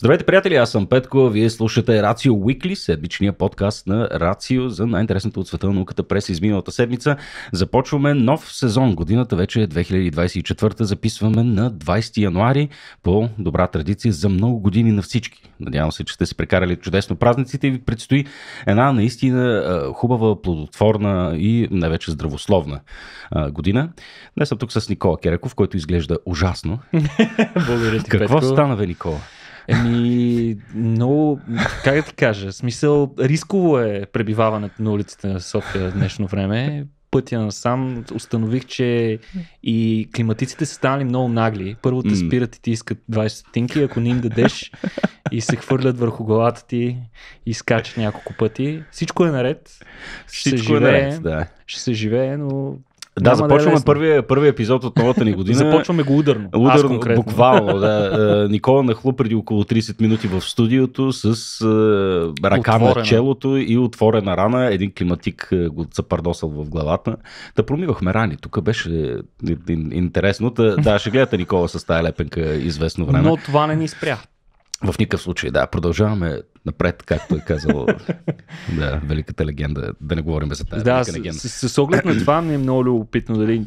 Здравейте, приятели! Аз съм Петко. Вие слушате Рацио Уикли, седмичния подкаст на Рацио за най-интересното от света на науката през изминалата седмица. Започваме нов сезон. Годината вече е 2024. Записваме на 20 януари по добра традиция за много години на всички. Надявам се, че сте се прекарали чудесно празниците и ви предстои една наистина хубава, плодотворна и най-вече здравословна година. Днес съм тук с Никола Кереков, който изглежда ужасно. Благодаря ти, Какво Петко. стана, бе, Никола? Еми, много, как да ти кажа, смисъл, рисково е пребиваването на улицата на София в днешно време. Пътя насам установих, че и климатиците са станали много нагли. Първо те спират и ти искат 20 стотинки, ако не им дадеш и се хвърлят върху главата ти и скачат няколко пъти. Всичко е наред. Ще Всичко се живее, е наред, да. Ще се живее, но да, Няма започваме да е първия, първия епизод от новата ни година. започваме го ударно. Ударно, конкретно. буквално. Да. Е, Никола нахлу преди около 30 минути в студиото с е, ръка на челото и отворена рана. Един климатик е, го цапардосал в главата. Да промивахме рани. Тук беше интересно. Да, ще гледате Никола с тази лепенка известно време. Но това не ни спря. В никакъв случай, да. Продължаваме напред, както е казал да, великата легенда. Да не говорим за тази да, велика легенда. С, с, с оглед на това ми е много любопитно дали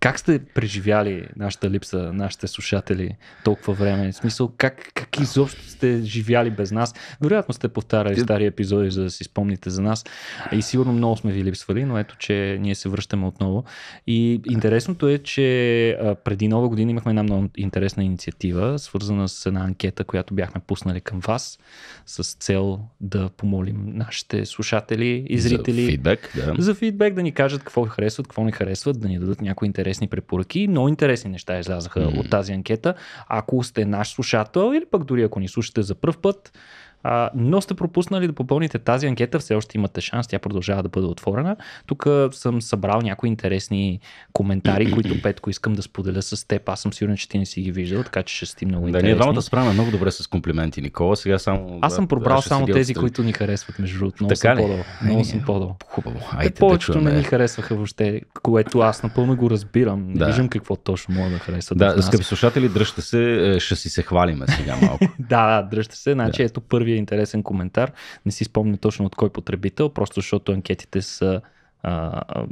как сте преживяли нашата липса, нашите слушатели толкова време? В смисъл, как, как изобщо сте живяли без нас? Вероятно сте повтаряли стари епизоди, за да си спомните за нас. И сигурно много сме ви липсвали, но ето, че ние се връщаме отново. И интересното е, че преди нова година имахме една много интересна инициатива, свързана с една анкета, която бяхме пуснали към вас, с цел да помолим нашите слушатели и зрители. За фидбек, да. За фидбек да ни кажат какво харесват, какво не харесват, да ни дадат някой интерес интересни препоръки. Много интересни неща излязаха mm. от тази анкета. Ако сте наш слушател или пък дори ако ни слушате за първ път, а, но сте пропуснали да попълните тази анкета, все още имате шанс, тя продължава да бъде отворена. Тук съм събрал някои интересни коментари, които Петко искам да споделя с теб. Аз съм сигурен, че ти не си ги виждал, така че ще сте много интересни. Да, ние двамата справяме много добре с комплименти, Никола. Сега само. Аз съм пробрал само тези, отстрани. които ни харесват, между другото. Много така съм по Много съм подал. Хубаво. Айде, повечето да не ни харесваха въобще, което аз напълно го разбирам. Не да. виждам какво точно мога да харесва. Да, скъпи слушатели, дръжте се, е, ще си се хвалиме сега малко. да, дръжте се, значи ето първи първия интересен коментар. Не си спомня точно от кой потребител, просто защото анкетите са а, а,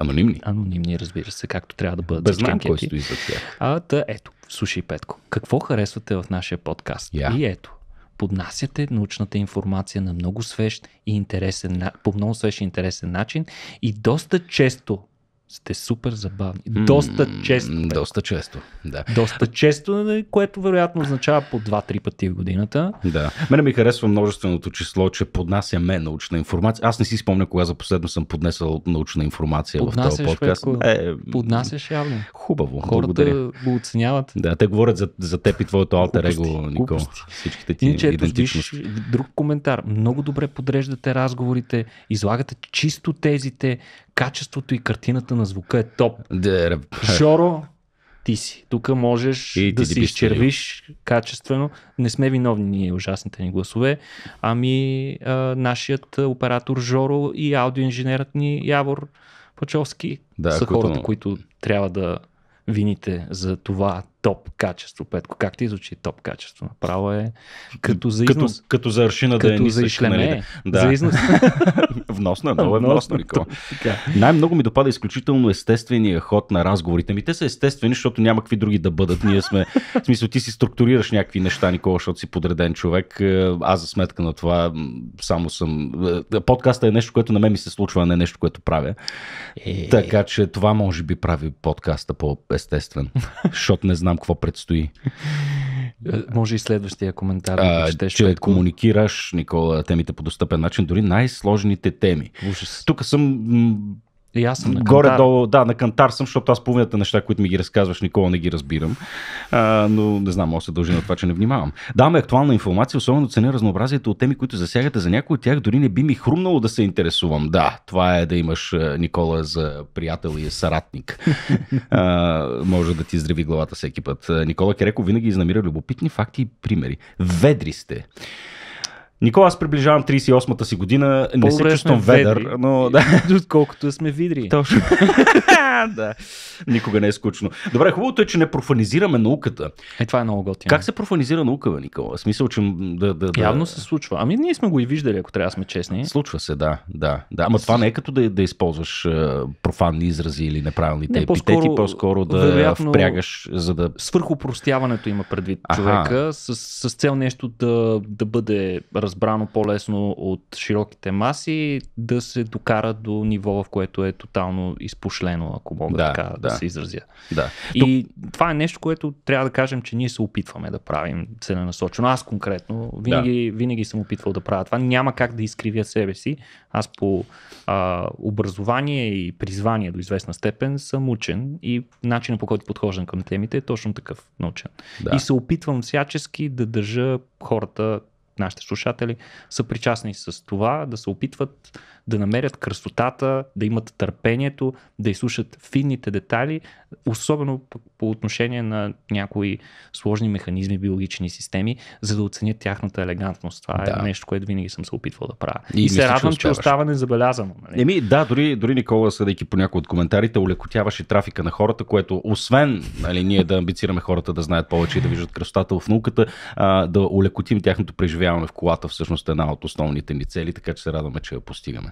Анонимни. Анонимни, разбира се, както трябва да бъдат. Без знам кой стои за тях. А, та, ето, слушай, Петко, какво харесвате в нашия подкаст? Yeah. И ето, поднасяте научната информация на много свеж и интересен, по много свеж и интересен начин и доста често сте супер забавни. Доста често. Mm, доста често, да. Доста често, нали, което вероятно означава по 2-3 пъти в годината. Да. Мене ми харесва множественото число, че поднасяме научна информация. Аз не си спомня кога за последно съм поднесъл научна информация поднасяш, в този подкаст. е, поднасяш явно. Хубаво. Хората благодаря. го оценяват. Да, те говорят за, за теб и твоето алтер его, Никол. Всичките ти Иначе, идентичност. виж, друг коментар. Много добре подреждате разговорите, излагате чисто тезите, качеството и картината на звука е топ. Шоро, Жоро, ти си. Тук можеш и да си изчервиш търил. качествено. Не сме виновни ние ужасните ни гласове, ами а, нашият оператор Жоро и аудиоинженерът ни Явор Пачовски да, са хората, които трябва да вините за това топ качество, Петко. Как ти звучи топ качество? Направо е като за износ. Като, като за аршина като да е нисък, за ишлеме. Нали? Да. За износ. вносно, много е вносно, Най-много ми допада изключително естествения ход на разговорите ми. Те са естествени, защото няма какви други да бъдат. Ние сме, в смисъл, ти си структурираш някакви неща, Никола, защото си подреден човек. Е, аз за сметка на това само съм... Е, подкаста е нещо, което на мен ми се случва, а не нещо, което правя. Е... Така че това може би прави подкаста по-естествен, защото не знам какво предстои. Е, може и следващия коментар. А, да че петко. комуникираш, Никола, темите по достъпен начин, дори най-сложните теми. Ужас. Тук съм и е, аз съм на Горе-долу, да, на кантар съм, защото аз половината неща, които ми ги разказваш, никога не ги разбирам. А, но не знам, може се дължи на това, че не внимавам. Даваме актуална информация, особено ценя разнообразието от теми, които засягате. За някои от тях дори не би ми хрумнало да се интересувам. Да, това е да имаш Никола за приятел и съратник. а, може да ти здрави главата всеки път. Никола Кереко винаги изнамира любопитни факти и примери. Ведри сте. Никола, аз приближавам 38-та си година. По-добре не се чувствам ведър, но да. Отколкото сме видри. Точно. да. Никога не е скучно. Добре, хубавото е, че не профанизираме науката. Е, това е много готино. Как се профанизира наука, бе, Никола? В смисъл, че да, да, да... Явно се случва. Ами ние сме го и виждали, ако трябва да сме честни. Случва се, да. да, да. Ама това не е като да, да използваш профанни изрази или неправилните не, епитети, по-скоро, по-скоро да вероятно, впрягаш, за да... Свърхопростяването има предвид човека, с, с цел нещо да, да бъде разбрано по-лесно от широките маси, да се докара до ниво, в което е тотално изпошлено, ако мога да, така да, да се изразя. Да. И Тук... това е нещо, което трябва да кажем, че ние се опитваме да правим целенасочено. Аз конкретно винаги, да. винаги съм опитвал да правя това. Няма как да изкривя себе си. Аз по а, образование и призвание до известна степен съм учен и начинът по който подхождам към темите е точно такъв научен. Да. И се опитвам всячески да държа хората нашите слушатели са причастни с това, да се опитват да намерят красотата, да имат търпението, да изслушат финните детайли, особено по отношение на някои сложни механизми, биологични системи, за да оценят тяхната елегантност. Това е да. е нещо, което винаги съм се опитвал да правя. И, и се радвам, че, че остава незабелязано. Нали? Еми, да, дори, дори Никола, съдейки по някои от коментарите, улекотяваше трафика на хората, което освен нали, ние да амбицираме хората да знаят повече и да виждат красотата в науката, а, да улекотим тяхното преживяване в колата, всъщност е една от основните ни цели, така че се радваме, че я постигаме.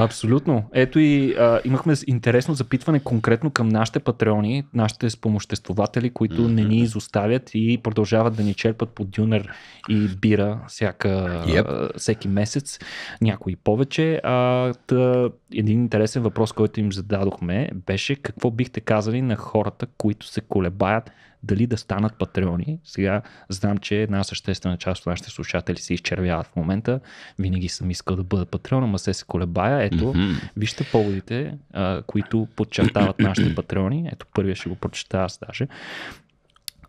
Абсолютно. Ето и а, имахме интересно запитване конкретно към нашите патреони, нашите спомоществователи, които mm-hmm. не ни изоставят и продължават да ни черпат по дюнер и бира всяка, yep. а, всеки месец, някои повече. А, та, един интересен въпрос, който им зададохме беше какво бихте казали на хората, които се колебаят дали да станат патреони. Сега знам, че една съществена част от нашите слушатели се изчервяват в момента. Винаги съм искал да бъда патреон, ама се се колебая. Ето, mm-hmm. вижте поводите, а, които подчертават нашите патреони. Ето, първия ще го прочета аз даже.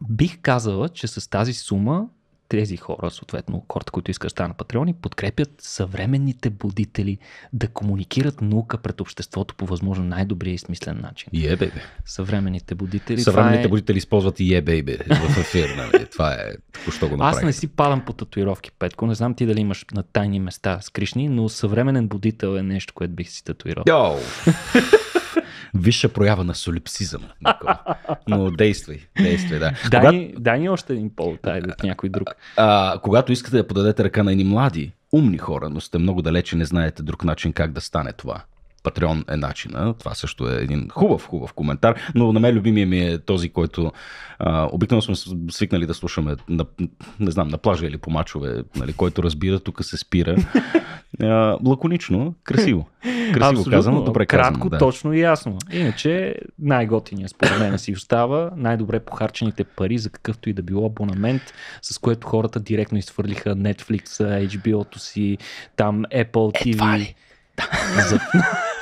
Бих казала, че с тази сума тези хора, съответно хората, които искат да станат патреони, подкрепят съвременните будители да комуникират наука пред обществото по възможно най-добрия и смислен начин. Е, бе. Съвременните будители. Съвременните е... будители използват и е, бе, в ефир. нали? Това е по що го направих. Аз не си падам по татуировки, Петко. Не знам ти дали имаш на тайни места скришни, но съвременен будител е нещо, което бих си татуирал. Йоу! Висша проява на солипсизъм. Но действай, действай, да. Дай, Когато... ни, дай ни още един пол, тай, да някой друг. А, а, когато искате да подадете ръка на едни млади, умни хора, но сте много далече, не знаете друг начин как да стане това. Патреон е начина. Това също е един хубав, хубав коментар, но на мен любимия ми е този, който а, обикновено сме свикнали да слушаме на, не знам, на плажа или по мачове, нали, който разбира, тук се спира. А, лаконично, красиво. Красиво Абсолютно. казано, добре казано. Кратко, да. точно и ясно. Иначе най-готиният според мен си остава, най-добре похарчените пари за какъвто и да било абонамент, с което хората директно изтвърлиха Netflix, HBO-то си, там Apple TV. Е, Едва ли? Also,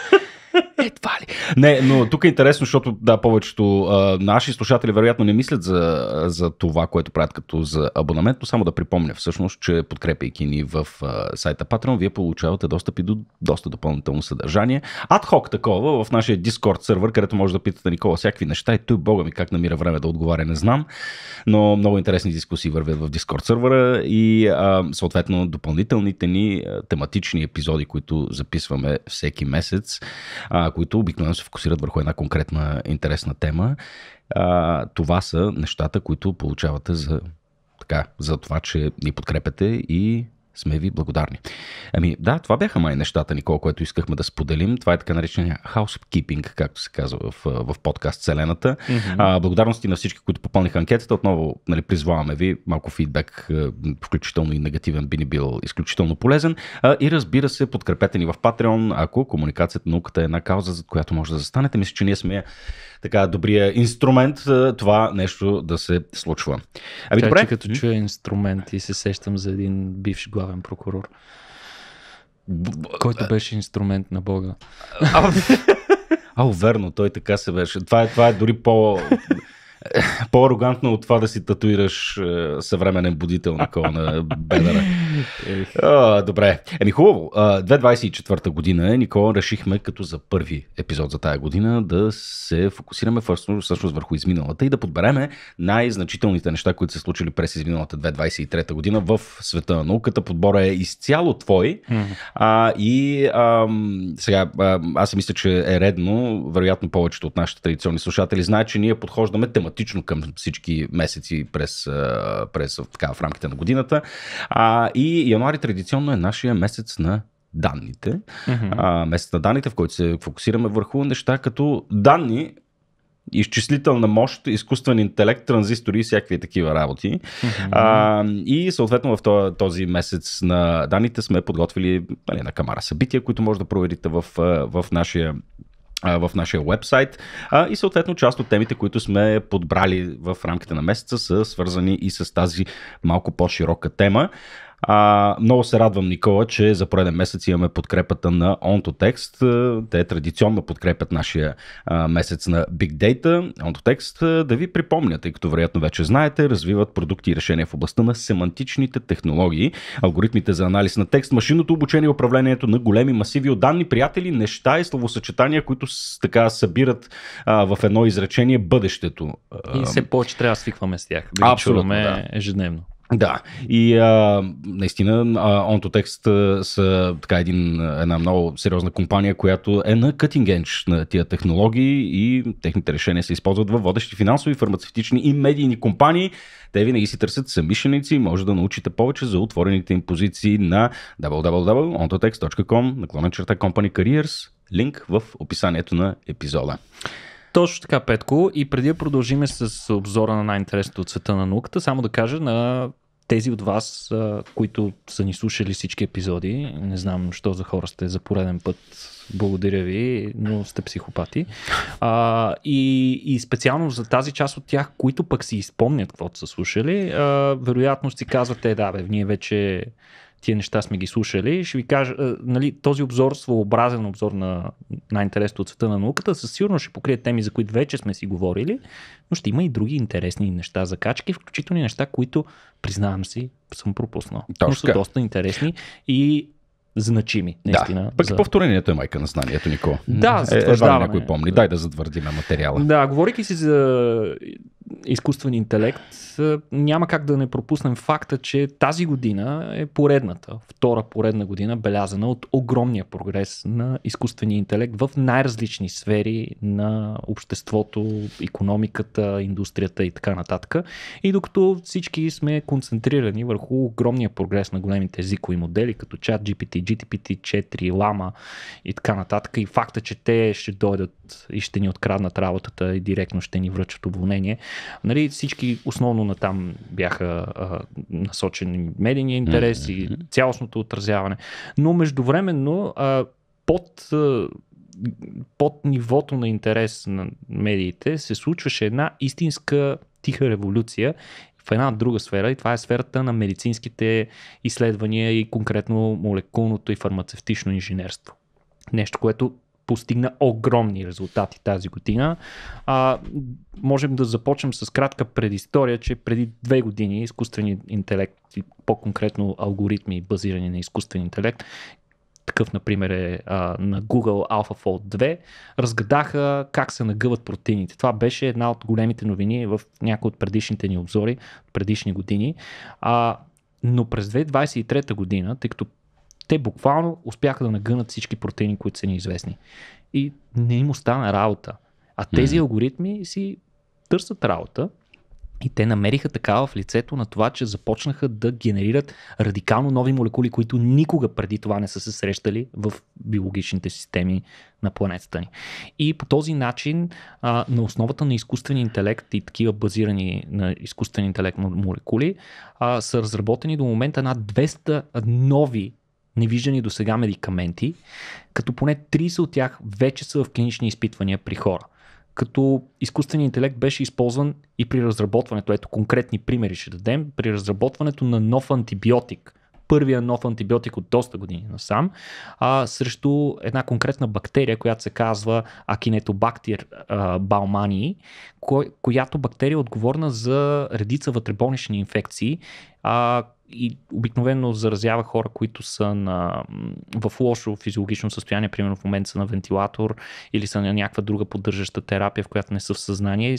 Едва ли. Не, но тук е интересно, защото да, повечето а, наши слушатели вероятно не мислят за, за това, което правят като за абонамент, но само да припомня всъщност, че подкрепяйки ни в а, сайта Patreon, вие получавате достъп и до доста допълнително съдържание. Адхок такова в нашия Discord сервер, където може да питате Никола всякакви неща и той, бога ми, как намира време да отговаря, не знам. Но много интересни дискусии вървят в Discord сервера и а, съответно допълнителните ни тематични епизоди, които записваме всеки месец а, които обикновено се фокусират върху една конкретна интересна тема. А, това са нещата, които получавате за, така, за това, че ни подкрепяте и сме ви благодарни. Ами да, това бяха май нещата, Никол, което искахме да споделим. Това е така наречения housekeeping, както се казва в, в подкаст Селената. Mm-hmm. А, благодарности на всички, които попълниха анкетата. Отново нали, призваваме ви малко фидбек, включително и негативен би ни бил изключително полезен. А, и разбира се, подкрепете ни в Patreon, ако комуникацията науката е една кауза, за която може да застанете. Мисля, че ние сме така добрия инструмент това нещо да се случва. Ами така, добре. Че като чуя инструмент и се сещам за един бивш главен прокурор, който беше инструмент на Бога. А, верно, той така се беше. Това е, това е дори по... По-арогантно от това да си татуираш е, съвременен будител на кола на бедъра. добре. Еми хубаво. 2024 година е. Никола решихме като за първи епизод за тая година да се фокусираме всъщност върху изминалата и да подбереме най-значителните неща, които се случили през изминалата 2023 година в света на науката. Подбора е изцяло твой. А, и а, сега, аз мисля, че е редно, вероятно повечето от нашите традиционни слушатели знаят, че ние подхождаме тема систематично към всички месеци през, през така, в рамките на годината. А, и януари традиционно е нашия месец на данните. Mm-hmm. А, месец на данните, в който се фокусираме върху неща като данни, изчислителна мощ, изкуствен интелект, транзистори и всякакви такива работи. Mm-hmm. А, и съответно в този месец на данните сме подготвили нали, на камара събития, които може да проверите в, в нашия в нашия вебсайт. А, и съответно част от темите, които сме подбрали в рамките на месеца, са свързани и с тази малко по-широка тема. А, много се радвам, Никола, че за пореден месец имаме подкрепата на OntoText. Те традиционно подкрепят нашия а, месец на Big Data. OntoText, да ви припомня, тъй като вероятно вече знаете, развиват продукти и решения в областта на семантичните технологии, алгоритмите за анализ на текст, машинното обучение и управлението на големи масиви от данни, приятели, неща и словосъчетания, които с, така събират а, в едно изречение бъдещето. И все повече трябва да свикваме с тях. Абсолютно, да. ежедневно. Да, и а, наистина а, OntoText а, са така един, една много сериозна компания, която е на cutting edge на тия технологии и техните решения се използват във водещи финансови, фармацевтични и медийни компании. Те винаги си търсят и може да научите повече за отворените им позиции на www.ontotext.com наклонен черта Company Careers, линк в описанието на епизода. Точно така, Петко. И преди да продължиме с обзора на най-интересното от света на науката, само да кажа на тези от вас, които са ни слушали всички епизоди, не знам що за хора сте за пореден път, благодаря ви, но сте психопати. А, и, и специално за тази част от тях, които пък си изпомнят каквото са слушали, а, вероятно си казвате, да бе, ние вече тия неща сме ги слушали. Ще ви кажа, е, нали, този обзор, своеобразен обзор на най-интересното от света на науката, със сигурност ще покрие теми, за които вече сме си говорили, но ще има и други интересни неща за качки, включително и неща, които, признавам си, съм пропуснал. Точно. Но са доста интересни и значими. Наистина, да. Пък за... и повторението е майка на знанието, Никола. Да, е, е, някой помни. Дай да затвърдим материала. Да, говорики си за изкуствен интелект, няма как да не пропуснем факта, че тази година е поредната, втора поредна година, белязана от огромния прогрес на изкуствения интелект в най-различни сфери на обществото, економиката, индустрията и така нататък. И докато всички сме концентрирани върху огромния прогрес на големите езикови модели, като чат GPT, GTPT, 4 Lama и така нататък, и факта, че те ще дойдат и ще ни откраднат работата и директно ще ни връчат уволнение. Нали, всички основно на там бяха а, насочени медийния интерес mm-hmm. и цялостното отразяване. Но междувременно а, под а, под нивото на интерес на медиите се случваше една истинска тиха революция в една друга сфера и това е сферата на медицинските изследвания и конкретно молекулното и фармацевтично инженерство. Нещо, което постигна огромни резултати тази година. А, можем да започнем с кратка предистория, че преди две години изкуственият интелект и по-конкретно алгоритми, базирани на изкуствен интелект, такъв, например, е а, на Google AlphaFold 2, разгадаха как се нагъват протеините. Това беше една от големите новини в някои от предишните ни обзори, предишни години. А, но през 2023 година, тъй като те буквално успяха да нагънат всички протеини, които са ни известни. И не им остана работа. А тези mm. алгоритми си търсят работа и те намериха такава в лицето на това, че започнаха да генерират радикално нови молекули, които никога преди това не са се срещали в биологичните системи на планетата ни. И по този начин, а, на основата на изкуствен интелект и такива базирани на изкуствен интелект молекули, а, са разработени до момента над 200 нови невиждани до сега медикаменти, като поне 30 от тях вече са в клинични изпитвания при хора. Като изкуственият интелект беше използван и при разработването, ето конкретни примери ще дадем, при разработването на нов антибиотик, първия нов антибиотик от доста години насам, а, срещу една конкретна бактерия, която се казва Акинетобактер Балмани, кой, която бактерия е отговорна за редица вътреболнични инфекции, а, и обикновено заразява хора, които са на, в лошо физиологично състояние, примерно в момента са на вентилатор или са на някаква друга поддържаща терапия, в която не са в съзнание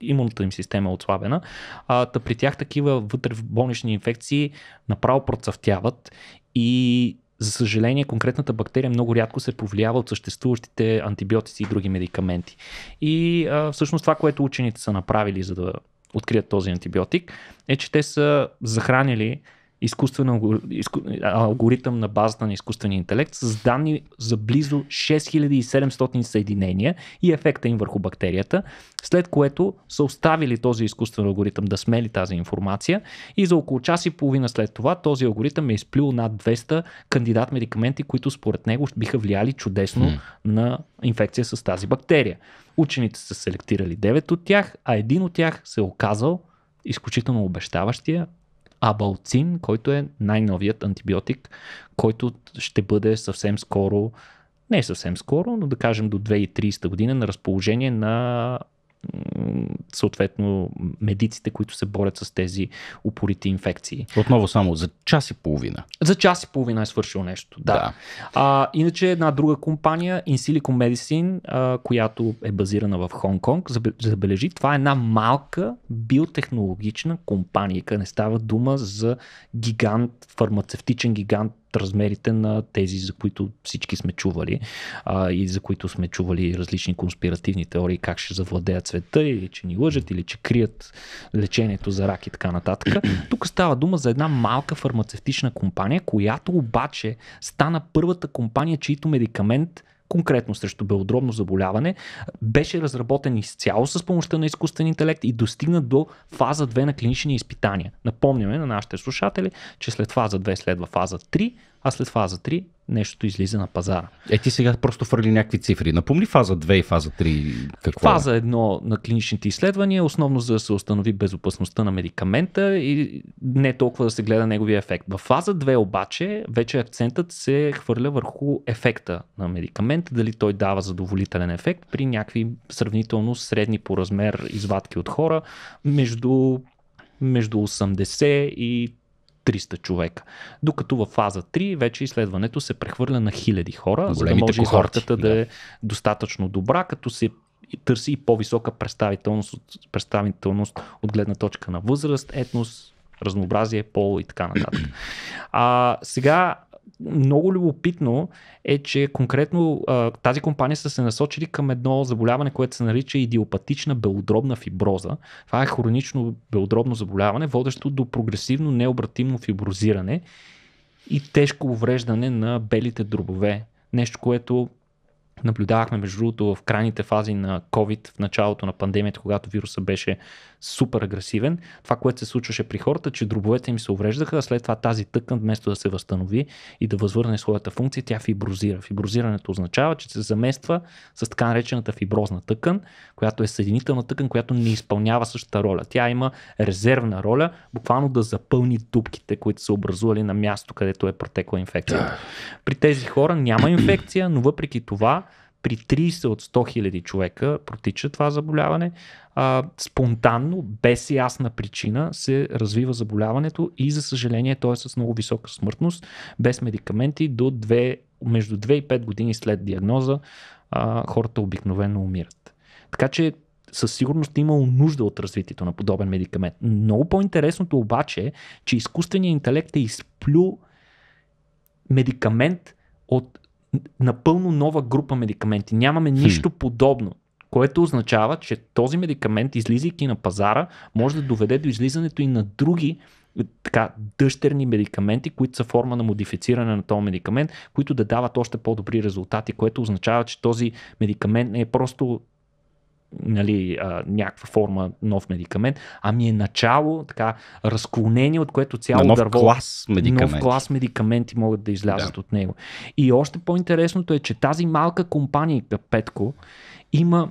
имунната им система е отслабена. А, та при тях такива вътре в болнични инфекции направо процъфтяват и за съжаление, конкретната бактерия много рядко се повлиява от съществуващите антибиотици и други медикаменти. И а, всъщност това, което учените са направили, за да открият този антибиотик, е, че те са захранили изкуствен алгоритъм на базата на изкуствен интелект с данни за близо 6700 съединения и ефекта им върху бактерията, след което са оставили този изкуствен алгоритъм да смели тази информация и за около час и половина след това този алгоритъм е изплюл над 200 кандидат медикаменти, които според него биха влияли чудесно hmm. на инфекция с тази бактерия. Учените са селектирали 9 от тях, а един от тях се е оказал изключително обещаващия абалцин, който е най-новият антибиотик, който ще бъде съвсем скоро, не съвсем скоро, но да кажем до 2030 година на разположение на съответно медиците, които се борят с тези упорити инфекции. Отново само за час и половина. За час и половина е свършил нещо, да. да. А, иначе една друга компания, InSilico Medicine, а, която е базирана в Хонг Конг, забележи, това е една малка биотехнологична компания, къде не става дума за гигант, фармацевтичен гигант размерите на тези, за които всички сме чували а, и за които сме чували различни конспиративни теории, как ще завладеят света или че ни лъжат, или че крият лечението за рак и така нататък. Тук става дума за една малка фармацевтична компания, която обаче стана първата компания, чийто медикамент конкретно срещу белодробно заболяване, беше разработен изцяло с помощта на изкуствен интелект и достигна до фаза 2 на клинични изпитания. Напомняме на нашите слушатели, че след фаза 2 следва фаза 3, а след фаза 3 нещото излиза на пазара. Е, ти сега просто фърли някакви цифри. Напомни фаза 2 и фаза 3 какво е? Фаза 1 е? на клиничните изследвания, основно за да се установи безопасността на медикамента и не толкова да се гледа неговия ефект. В фаза 2 обаче вече акцентът се хвърля върху ефекта на медикамента, дали той дава задоволителен ефект при някакви сравнително средни по размер извадки от хора между между 80 и 300 човека. Докато в фаза 3 вече изследването се прехвърля на хиляди хора, Големите за да може хората да. да е достатъчно добра, като се търси и по-висока представителност, представителност от гледна точка на възраст, етнос, разнообразие, пол и така нататък. А, сега много любопитно е, че конкретно а, тази компания са се насочили към едно заболяване, което се нарича идиопатична белодробна фиброза. Това е хронично белодробно заболяване, водещо до прогресивно необратимно фиброзиране и тежко увреждане на белите дробове. Нещо, което Наблюдавахме, между другото, в крайните фази на COVID, в началото на пандемията, когато вируса беше супер агресивен, това, което се случваше при хората, че дробовете им се увреждаха, а след това тази тъкан, вместо да се възстанови и да възвърне своята функция, тя фиброзира. Фиброзирането означава, че се замества с така наречената фиброзна тъкан, която е съединителна тъкан, която не изпълнява същата роля. Тя има резервна роля, буквално да запълни дупките, които са образували на място, където е протекла инфекцията. При тези хора няма инфекция, но въпреки това при 30 от 100 000 човека протича това заболяване, а, спонтанно, без ясна причина, се развива заболяването и за съжаление то е с много висока смъртност, без медикаменти до 2, между 2 и 5 години след диагноза а, хората обикновено умират. Така че със сигурност е имало нужда от развитието на подобен медикамент. Много по-интересното обаче е, че изкуственият интелект е изплю медикамент от напълно нова група медикаменти. Нямаме нищо подобно което означава, че този медикамент, излизайки на пазара, може да доведе до излизането и на други е, така, дъщерни медикаменти, които са форма на модифициране на този медикамент, които да дават още по-добри резултати, което означава, че този медикамент не е просто нали, а, някаква форма нов медикамент, ами е начало, така, разклонение, от което цяло нов дърво. Клас Нов клас медикаменти могат да излязат да. от него. И още по-интересното е, че тази малка компания Петко има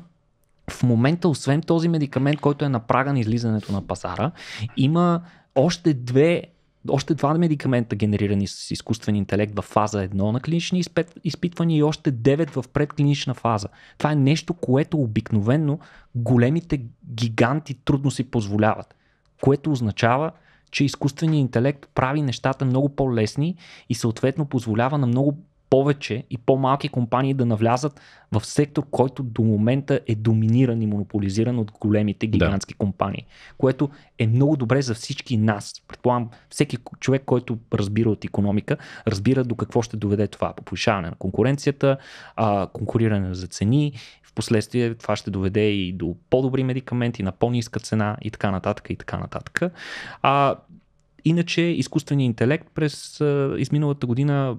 в момента, освен този медикамент, който е на прага на излизането на пазара, има още две още два медикамента генерирани с изкуствен интелект в фаза 1 на клинични изпитвания и още 9 в предклинична фаза. Това е нещо, което обикновенно големите гиганти трудно си позволяват, което означава, че изкуственият интелект прави нещата много по-лесни и съответно позволява на много повече и по-малки компании да навлязат в сектор, който до момента е доминиран и монополизиран от големите гигантски да. компании, което е много добре за всички нас. Предполагам, всеки човек, който разбира от економика, разбира до какво ще доведе това. Повишаване на конкуренцията, а, конкуриране за цени, в последствие това ще доведе и до по-добри медикаменти, на по-ниска цена и така нататък и така нататък. А, Иначе изкуственият интелект през изминалата година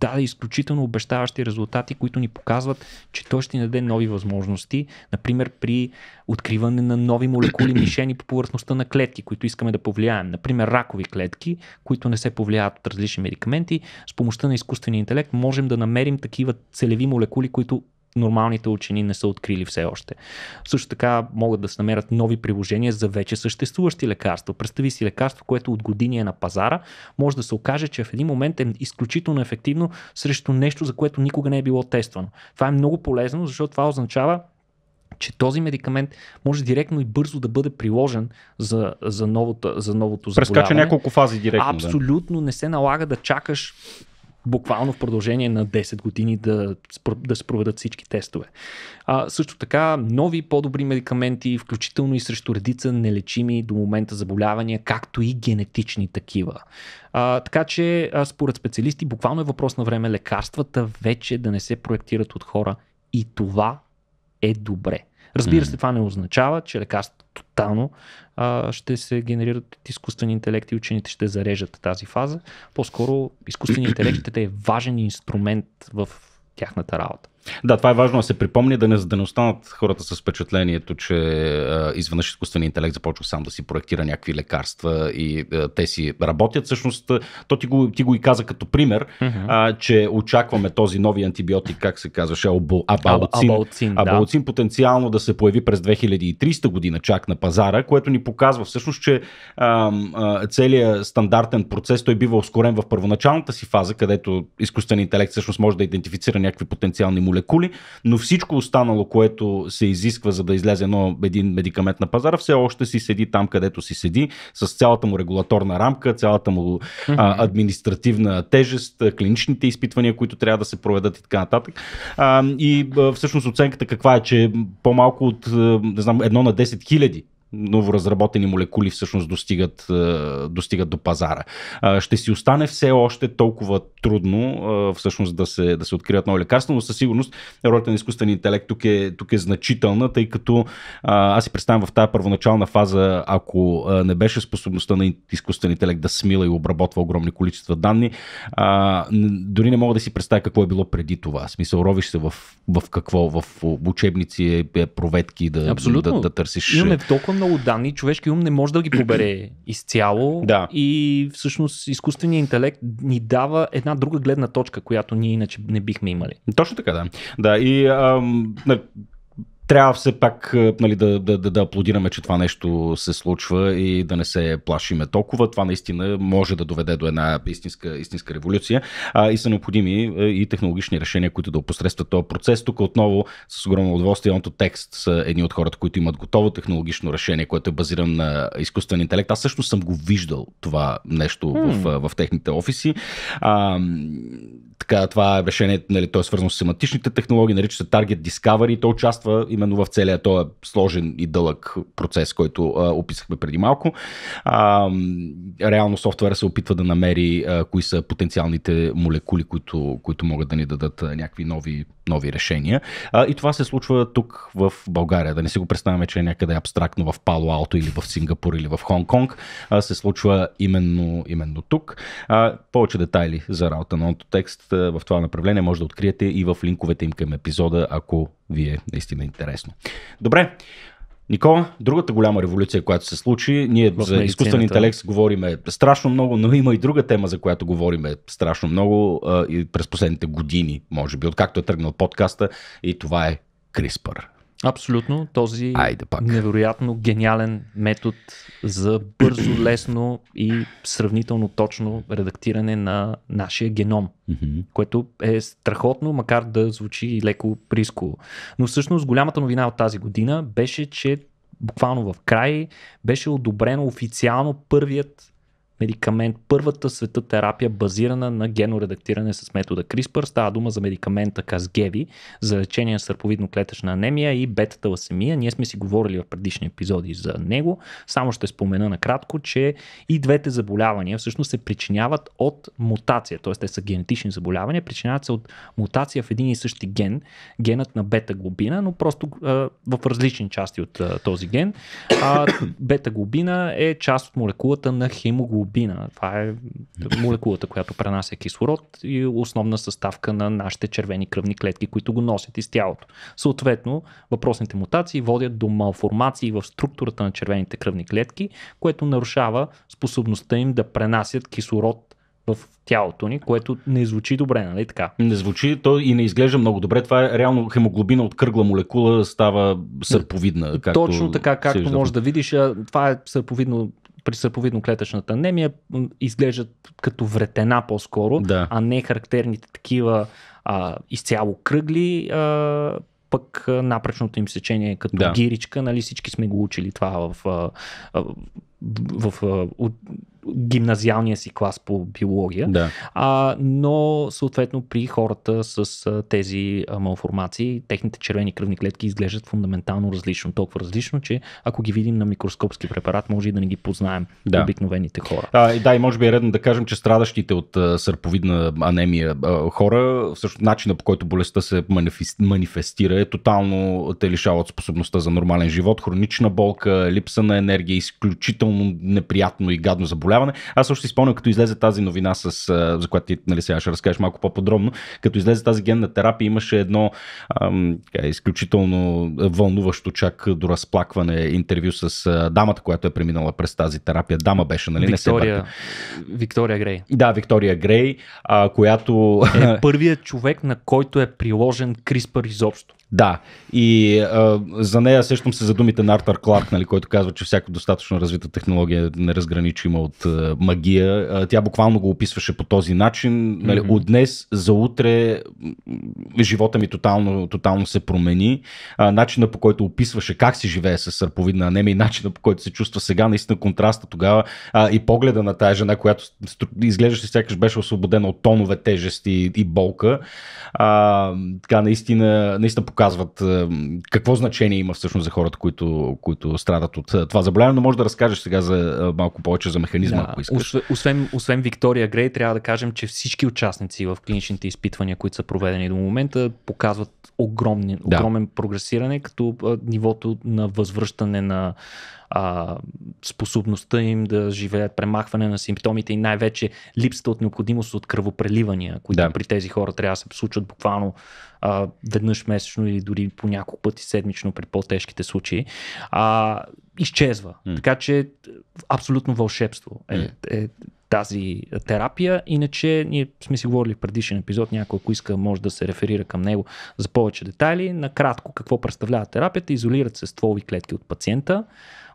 даде изключително обещаващи резултати, които ни показват, че той ще ни даде нови възможности. Например, при откриване на нови молекули мишени по повърхността на клетки, които искаме да повлияем. Например, ракови клетки, които не се повлияят от различни медикаменти. С помощта на изкуствения интелект можем да намерим такива целеви молекули, които нормалните учени не са открили все още. Също така могат да се намерят нови приложения за вече съществуващи лекарства. Представи си лекарство, което от години е на пазара, може да се окаже, че в един момент е изключително ефективно срещу нещо, за което никога не е било тествано. Това е много полезно, защото това означава, че този медикамент може директно и бързо да бъде приложен за, за новото, за новото заболяване. Прескача няколко фази директно. Абсолютно да. не се налага да чакаш буквално в продължение на 10 години да, да се проведат всички тестове. А, също така, нови по-добри медикаменти, включително и срещу редица нелечими до момента заболявания, както и генетични такива. А, така че, а, според специалисти, буквално е въпрос на време лекарствата вече да не се проектират от хора и това е добре. Разбира се, това не означава, че лекарството тотално а, ще се генерират изкуствени интелекти, интелект и учените ще зарежат тази фаза. По-скоро изкуственият интелект ще е важен инструмент в тяхната работа. Да, това е важно да се припомни, да не, да не останат хората с впечатлението, че а, изведнъж изкуственият интелект започва сам да си проектира някакви лекарства и а, те си работят. Всъщност, то ти го, ти го и каза като пример, mm-hmm. а, че очакваме този нови антибиотик, как се казваше, абалцин, абалцин, да. абалцин потенциално да се появи през 2300 година чак на пазара, което ни показва всъщност, че а, а, целият стандартен процес той бива ускорен в първоначалната си фаза, където изкуственият интелект всъщност може да идентифицира някакви потенциални молекули молекули, но всичко останало, което се изисква за да излезе едно, един медикамент на пазара, все още си седи там, където си седи, с цялата му регулаторна рамка, цялата му а, административна тежест, клиничните изпитвания, които трябва да се проведат и така нататък. А, и а, всъщност оценката каква е, че по-малко от, не знам, едно на 10 хиляди новоразработени молекули всъщност достигат, е, достигат до пазара. Ще си остане все още толкова трудно е, всъщност да се, да се откриват нови лекарства, но със сигурност ролята на изкуствения интелект тук е, тук е значителна, тъй като е, аз си представям в тази първоначална фаза, ако не беше способността на изкуствен интелект да смила и обработва огромни количества данни, дори не мога да си представя какво е било преди това. Смисъл, ровиш се в, в какво, в учебници, проветки, да, да, да, да търсиш. Имаме толкова много много данни, човешки ум не може да ги побере изцяло. Да. И всъщност изкуственият интелект ни дава една друга гледна точка, която ние иначе не бихме имали. Точно така, да. Да, и ам, трябва все пак е, нали, да, да, да, да аплодираме, че това нещо се случва и да не се плашиме толкова. Това наистина може да доведе до една истинска, истинска революция а, и са необходими е, и технологични решения, които да опосредстват този процес. Тук отново с огромно удоволствие текст са едни от хората, които имат готово технологично решение, което е базирано на изкуствен интелект. Аз също съм го виждал това нещо hmm. в, в техните офиси. А, така, това е решение, нали, то е свързано с семантичните технологии, нарича се Target Discovery и то участва именно в целия този сложен и дълъг процес, който а, описахме преди малко. А, реално софтуера се опитва да намери а, кои са потенциалните молекули, които, които могат да ни дадат някакви нови нови решения. А, и това се случва тук в България. Да не си го представяме, че е някъде абстрактно в Пало Алто или в Сингапур или в Хонг Конг. А, се случва именно, именно тук. А, повече детайли за работа на текст в това направление може да откриете и в линковете им към епизода, ако ви е наистина интересно. Добре, Никола, другата голяма революция, която се случи, ние в за изкуствен интелект говориме страшно много, но има и друга тема, за която говориме страшно много а, и през последните години, може би, откакто е тръгнал подкаста и това е CRISPR. Абсолютно. Този Айде пак. невероятно гениален метод за бързо, лесно и сравнително точно редактиране на нашия геном, mm-hmm. което е страхотно, макар да звучи и леко приско. Но всъщност голямата новина от тази година беше, че буквално в край беше одобрено официално първият медикамент, първата света терапия базирана на геноредактиране с метода CRISPR. Става дума за медикамента Казгеви за лечение на сърповидно-клетъчна анемия и бета таласемия Ние сме си говорили в предишни епизоди за него. Само ще спомена накратко, че и двете заболявания всъщност се причиняват от мутация, т.е. те са генетични заболявания, причиняват се от мутация в един и същи ген, генът на бета глобина, но просто а, в различни части от а, този ген. бета глобина е част от молекулата на хемоглобина хемоглобина. Това е молекулата, която пренася кислород и основна съставка на нашите червени кръвни клетки, които го носят из тялото. Съответно, въпросните мутации водят до малформации в структурата на червените кръвни клетки, което нарушава способността им да пренасят кислород в тялото ни, което не звучи добре, нали така? Не звучи, то и не изглежда много добре. Това е реално хемоглобина от кръгла молекула става сърповидна. Както Точно така, както можеш да видиш, това е сърповидно при съповидно-клетъчната анемия изглеждат като вретена по-скоро, да. а не характерните такива а, изцяло кръгли а, пък напречното им сечение като да. гиричка, нали всички сме го учили това в, в, в в, от гимназиалния си клас по биология, да. а, но съответно при хората с а, тези а, малформации, техните червени кръвни клетки изглеждат фундаментално различно. Толкова различно, че ако ги видим на микроскопски препарат, може и да не ги познаем да. обикновените хора. А, да, и може би е редно да кажем, че страдащите от а, сърповидна анемия а, хора, всъщност начина по който болестта се манифестира е тотално те лишават способността за нормален живот, хронична болка, липса на енергия, изключително изключително неприятно и гадно заболяване. Аз също изпълням, като излезе тази новина, с, за която ти нали, сега ще разкажеш малко по-подробно, като излезе тази генна терапия, имаше едно ам, изключително вълнуващо чак до разплакване интервю с дамата, която е преминала през тази терапия. Дама беше, нали? Виктория, не се Виктория Грей. Да, Виктория Грей, а, която... Е първият човек, на който е приложен CRISPR изобщо. Да. И а, за нея сещам се за думите на Артър Кларк, нали, който казва, че всяка достатъчно развита технология не неразграничима от а, магия. А, тя буквално го описваше по този начин. Нали, mm-hmm. От днес за утре живота ми тотално, тотално се промени. А, начина по който описваше как си живее с сърповидна анемия и начина по който се чувства сега, наистина контраста тогава а, и погледа на тая жена, която изглеждаше сякаш беше освободена от тонове тежести и, и болка. А, така наистина, наистина показва показват е, какво значение има всъщност за хората, които, които страдат от е, това заболяване, но може да разкажеш сега за е, малко повече за механизма, да, ако искаш. Освен, освен Виктория Грей, трябва да кажем, че всички участници в клиничните изпитвания, които са проведени до момента, показват огромни, да. огромен прогресиране, като нивото на възвръщане на а, способността им да живеят, премахване на симптомите и най-вече липсата от необходимост от кръвопреливания, които да. при тези хора трябва да се случат буквално а, веднъж месечно или дори по няколко пъти седмично при по-тежките случаи, а, изчезва. М. Така че абсолютно вълшебство е, е тази терапия. Иначе ние сме си говорили в предишен епизод, някой ако иска може да се реферира към него за повече детайли. Накратко какво представлява терапията. Изолират се стволови клетки от пациента.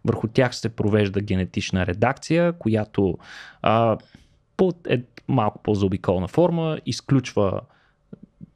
Върху тях се провежда генетична редакция, която а, под е малко по-заобиколна форма изключва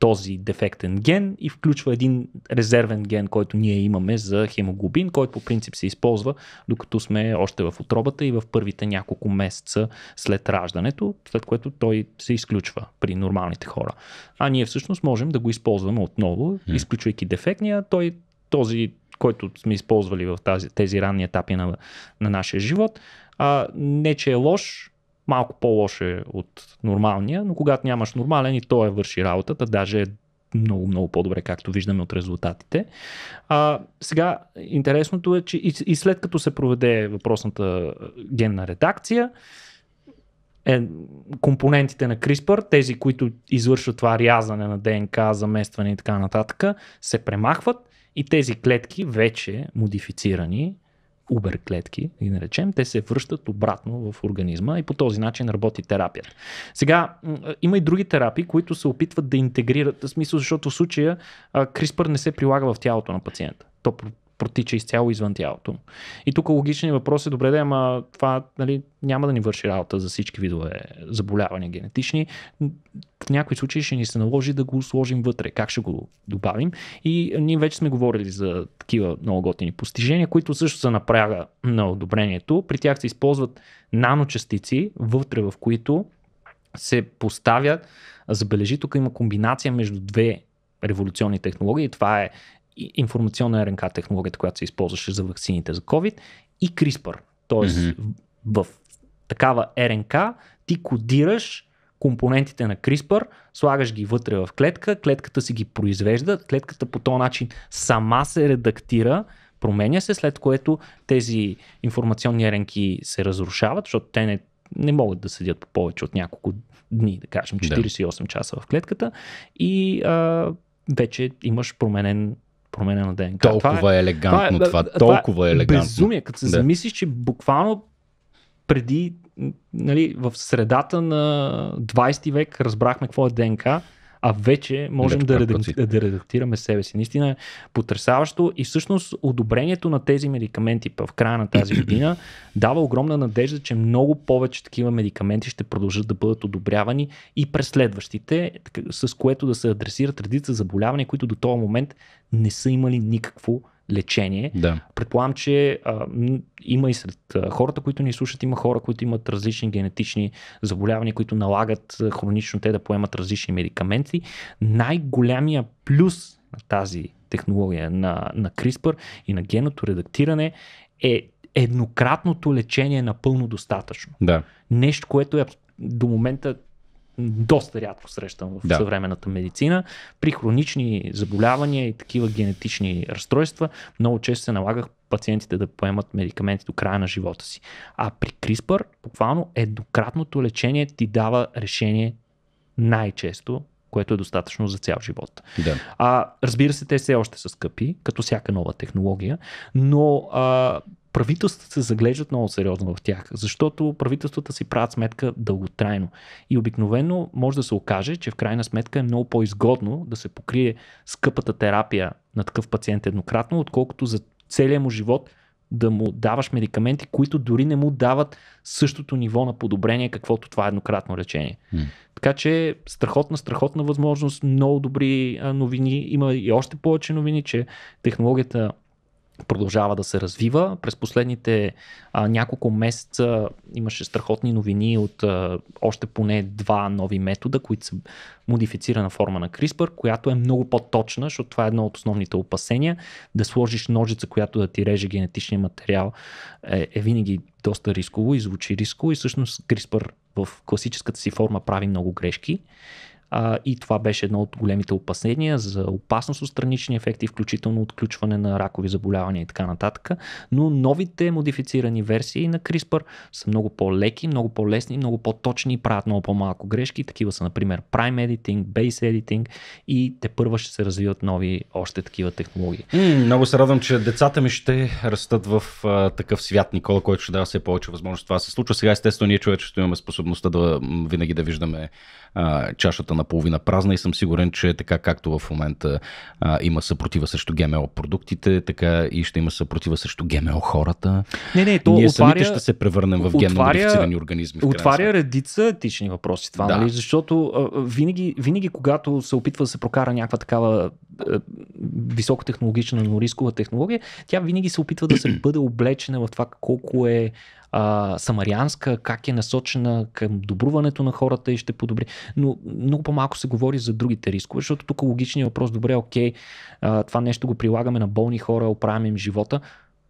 този дефектен ген и включва един резервен ген, който ние имаме за хемоглобин, който по принцип се използва докато сме още в отробата и в първите няколко месеца след раждането, след което той се изключва при нормалните хора. А ние всъщност можем да го използваме отново, изключвайки дефектния, той този който сме използвали в тази, тези ранни етапи на, на нашия живот. А, не, че е лош, малко по лоше от нормалния, но когато нямаш нормален и той е върши работата, даже е много, много по-добре, както виждаме от резултатите. А, сега, интересното е, че и, и след като се проведе въпросната е, генна редакция, е, компонентите на CRISPR, тези, които извършват това рязане на ДНК, заместване и така нататък, се премахват и тези клетки вече модифицирани убер клетки, ги наречем, те се връщат обратно в организма и по този начин работи терапията. Сега, има и други терапии, които се опитват да интегрират, в смисъл, защото в случая CRISPR не се прилага в тялото на пациента. То протича изцяло извън тялото му. И тук логичният въпрос е, добре да, е, ама това нали, няма да ни върши работа за всички видове заболявания генетични. В някои случаи ще ни се наложи да го сложим вътре. Как ще го добавим? И ние вече сме говорили за такива много готини постижения, които също са напряга на одобрението. При тях се използват наночастици, вътре в които се поставят, забележи, тук има комбинация между две революционни технологии. Това е информационна РНК технологията, която се използваше за вакцините за COVID и CRISPR. Т.е. mm-hmm. в, в такава РНК ти кодираш компонентите на CRISPR, слагаш ги вътре в клетка, клетката си ги произвежда, клетката по този начин сама се редактира, променя се, след което тези информационни РНК се разрушават, защото те не, не могат да седят по повече от няколко дни, да кажем 48 да. часа в клетката и а, вече имаш променен промена на ДНК. Толкова това е-, е, елегантно това, е, това, това, е толкова е елегантно. Безумие, като се да. замислиш, че буквално преди, нали, в средата на 20 век разбрахме какво е ДНК а вече можем да, редак, да редактираме себе си. Наистина е потрясаващо и всъщност одобрението на тези медикаменти в края на тази година дава огромна надежда, че много повече такива медикаменти ще продължат да бъдат одобрявани и през следващите, с което да се адресират редица заболявания, които до този момент не са имали никакво лечение. Да. Предполагам, че а, има и сред а, хората, които ни слушат, има хора, които имат различни генетични заболявания, които налагат а, хронично те да поемат различни медикаменти. Най-голямия плюс на тази технология на, на CRISPR и на геното редактиране е еднократното лечение е напълно достатъчно. Да. Нещо, което е до момента доста рядко срещам в да. съвременната медицина. При хронични заболявания и такива генетични разстройства много често се налагах пациентите да поемат медикаменти до края на живота си. А при CRISPR буквално еднократното лечение ти дава решение най-често което е достатъчно за цял живот. Да. А, разбира се, те все още са скъпи, като всяка нова технология, но а, правителствата се заглеждат много сериозно в тях, защото правителствата си правят сметка дълготрайно. И обикновено може да се окаже, че в крайна сметка е много по-изгодно да се покрие скъпата терапия на такъв пациент еднократно, отколкото за целия му живот да му даваш медикаменти, които дори не му дават същото ниво на подобрение, каквото това е еднократно лечение. Mm. Така че страхотна, страхотна възможност, много добри новини. Има и още повече новини, че технологията продължава да се развива. През последните а, няколко месеца имаше страхотни новини от а, още поне два нови метода, които са модифицирана форма на CRISPR, която е много по-точна, защото това е едно от основните опасения. Да сложиш ножица, която да ти реже генетичния материал е, е винаги доста рисково и звучи рисково и всъщност CRISPR в класическата си форма прави много грешки. А, и това беше едно от големите опасения за опасност от странични ефекти, включително отключване на ракови заболявания и така нататък. Но новите модифицирани версии на CRISPR са много по-леки, много по-лесни, много по-точни и правят много по-малко грешки. Такива са, например, Prime Editing, Base Editing и те първа ще се развиват нови още такива технологии. М, много се радвам, че децата ми ще растат в а, такъв свят, Никола, който ще дава все повече възможност това се случва. Сега, естествено, ние човечето имаме способността да винаги да виждаме а, чашата на наполовина празна и съм сигурен, че е така както в момента а, има съпротива срещу ГМО продуктите, така и ще има съпротива срещу ГМО хората. Не, не, то Ние отваря, самите ще се превърнем в генно организми. В отваря редица етични въпроси това, да. нали? защото а, винаги, винаги, когато се опитва да се прокара някаква такава а, високотехнологична, но рискова технология, тя винаги се опитва да се бъде облечена в това колко е а, самарианска, как е насочена към добруването на хората и ще подобри. Но много по-малко се говори за другите рискове, защото тук логичният въпрос, добре, окей, а, това нещо го прилагаме на болни хора, оправяме им живота,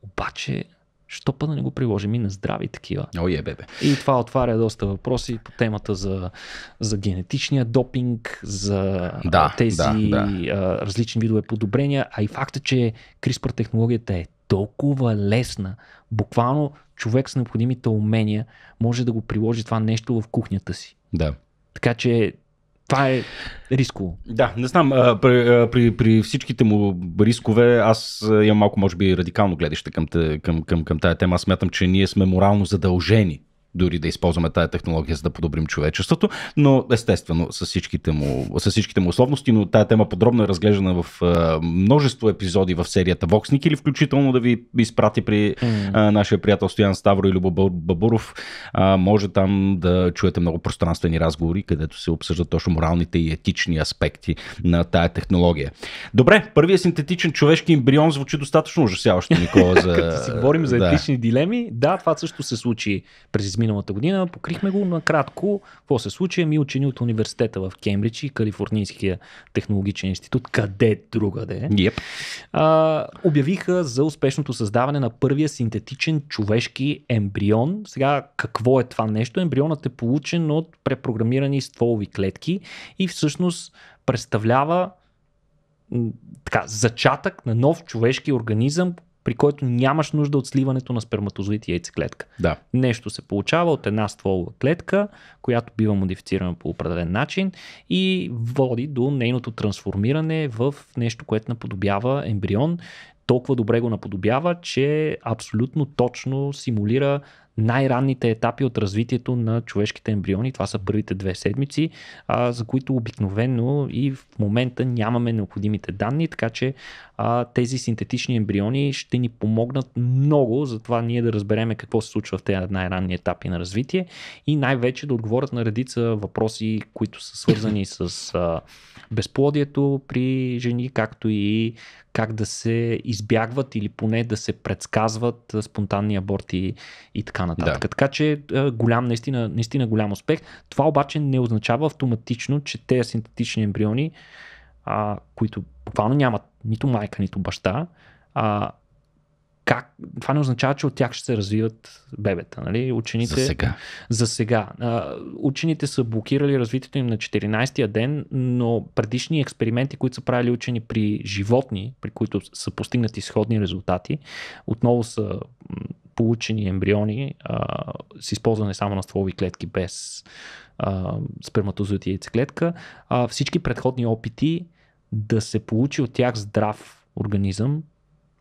обаче Що па да не го приложим и на здрави такива? О, е, бебе. И това отваря доста въпроси по темата за, за генетичния допинг, за да, тези да, да. различни видове подобрения, а и факта, че CRISPR технологията е толкова лесна, буквално човек с необходимите умения може да го приложи това нещо в кухнята си. Да. Така че това е рисково. Да, не знам, при, при, при всичките му рискове, аз имам малко, може би, радикално гледаще към, към, към, към тая тема. Аз смятам, че ние сме морално задължени дори да използваме тая технология, за да подобрим човечеството, но естествено с всичките му, с всичките му условности, но тая тема подробно е разглеждана в е, множество епизоди в серията Воксник или включително да ви изпрати при mm. е, нашия приятел Стоян Ставро и Любо Бабуров. Е, може там да чуете много пространствени разговори, където се обсъждат точно моралните и етични аспекти на тая технология. Добре, първият синтетичен човешки ембрион звучи достатъчно ужасяващо, Никола. За... Като си говорим за етични да. дилеми, да, това също се случи през миналата година. Покрихме го накратко. Какво се случи? Ми учени от университета в Кембридж и Калифорнийския технологичен институт, къде другаде, yep. а, обявиха за успешното създаване на първия синтетичен човешки ембрион. Сега какво е това нещо? Ембрионът е получен от препрограмирани стволови клетки и всъщност представлява така, зачатък на нов човешки организъм, при който нямаш нужда от сливането на сперматозоид и яйцеклетка. Да. Нещо се получава от една стволова клетка, която бива модифицирана по определен начин и води до нейното трансформиране в нещо, което наподобява ембрион. Толкова добре го наподобява, че абсолютно точно симулира най-ранните етапи от развитието на човешките ембриони. Това са първите две седмици, а, за които обикновено и в момента нямаме необходимите данни, така че а, тези синтетични ембриони ще ни помогнат много за това ние да разбереме какво се случва в тези най-ранни етапи на развитие и най-вече да отговорят на редица въпроси, които са свързани с а, безплодието при жени, както и как да се избягват или поне да се предсказват спонтанни аборти и така нататък. Да. Така че голям, наистина, наистина голям успех. Това обаче не означава автоматично, че тези синтетични ембриони, а, които буквално нямат нито майка, нито баща, а, как, това не означава, че от тях ще се развиват бебета. Нали? Учените, за сега. За сега. А, учените са блокирали развитието им на 14-я ден, но предишни експерименти, които са правили учени при животни, при които са постигнати сходни резултати, отново са получени ембриони а, с използване само на стволови клетки без а, сперматозоид и яйцеклетка, а, всички предходни опити да се получи от тях здрав организъм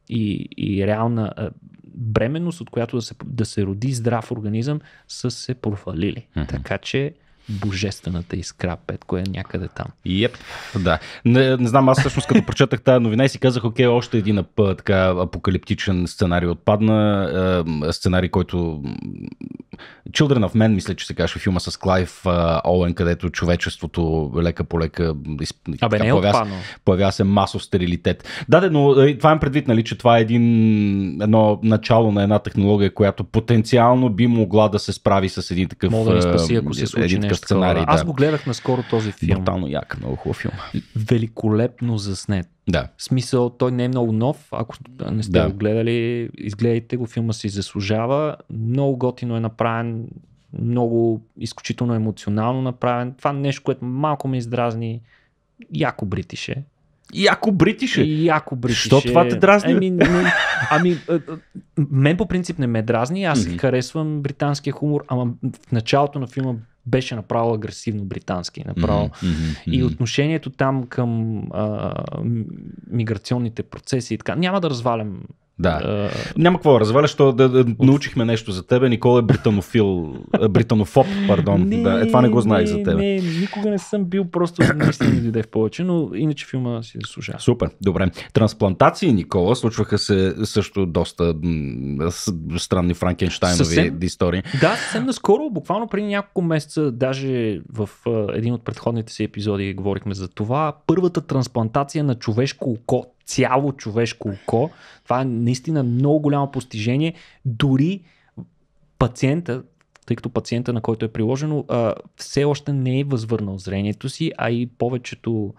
и, и реална бременност, от която да се, да се роди здрав организъм, са се провалили. Mm-hmm. Така че божествената искра, Петко е някъде там. yep, да. Не, не знам, аз всъщност като прочетах тази новина и си казах, окей, още един ап, така, апокалиптичен сценарий отпадна. Е, сценарий, който Children of Men, мисля, че се каже филма с Клайв Оуен, където човечеството лека по лека Абе, така, не е появя, се, появя се масов стерилитет. Да, но това имам предвид, нали, че това е един, едно начало на една технология, която потенциално би могла да се справи с един такъв... Мога да ни спаси, ако се случи един, нещо сценарий. Аз го гледах наскоро този филм. Брутално як, много хубав филм. Великолепно заснет. Да. Смисъл, той не е много нов. Ако не сте да. го гледали, изгледайте го, филма си заслужава. Много готино е направен, много изключително емоционално направен. Това нещо, което малко ме издразни, яко бритише. Яко бритише. Яко бритише. Що това те дразни? Ами, не, ами е, е, мен по принцип не ме дразни. Аз mm-hmm. харесвам британския хумор, ама в началото на филма беше направо агресивно британски. Е направо. Mm-hmm, mm-hmm. И отношението там към а, миграционните процеси и така. Няма да развалям да. А... Няма какво разваляш, да, да, научихме нещо за тебе. Никола е британофил, е британофоб, пардон. Не, да, е, това не го знаех за теб. Не, никога не съм бил, просто наистина да дойде в повече, но иначе филма си заслужава. Е Супер, добре. Трансплантации, Никола, случваха се също доста странни франкенштайнови съвсем... истории. Да, съвсем наскоро, буквално преди няколко месеца, даже в един от предходните си епизоди говорихме за това. Първата трансплантация на човешко око цяло човешко око. Това е наистина много голямо постижение. Дори пациента, тъй като пациента, на който е приложено, все още не е възвърнал зрението си, а и повечето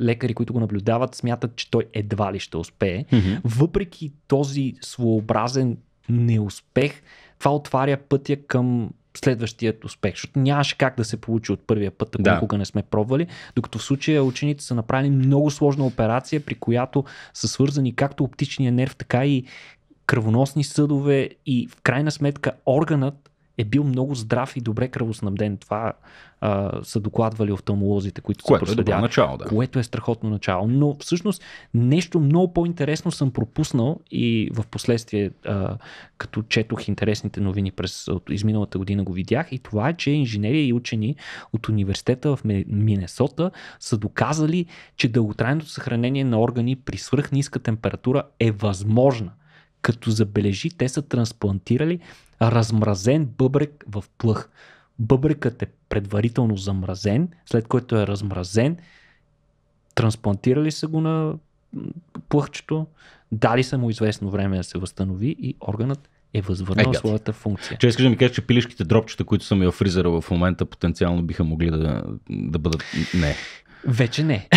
лекари, които го наблюдават, смятат, че той едва ли ще успее. Mm-hmm. Въпреки този своеобразен неуспех, това отваря пътя към следващият успех. Защото нямаше как да се получи от първия път, ако да. никога не сме пробвали. Докато в случая учените са направили много сложна операция, при която са свързани както оптичния нерв, така и кръвоносни съдове и в крайна сметка органът е бил много здрав и добре кръвоснабден. Това а, са докладвали офталмолозите, които което са Е начало, да. Което е страхотно начало. Но всъщност нещо много по-интересно съм пропуснал и в последствие, а, като четох интересните новини през от изминалата година го видях и това е, че инженери и учени от университета в Минесота са доказали, че дълготрайното съхранение на органи при свръхниска температура е възможна като забележи, те са трансплантирали размразен бъбрек в плъх. Бъбрекът е предварително замразен, след което е размразен. Трансплантирали са го на плъхчето, дали са му известно време да се възстанови и органът е възвърнал е, своята функция. Че искаш да ми кажеш, че пилишките дропчета, които са ми в фризера в момента, потенциално биха могли да, да бъдат. Не. Вече не.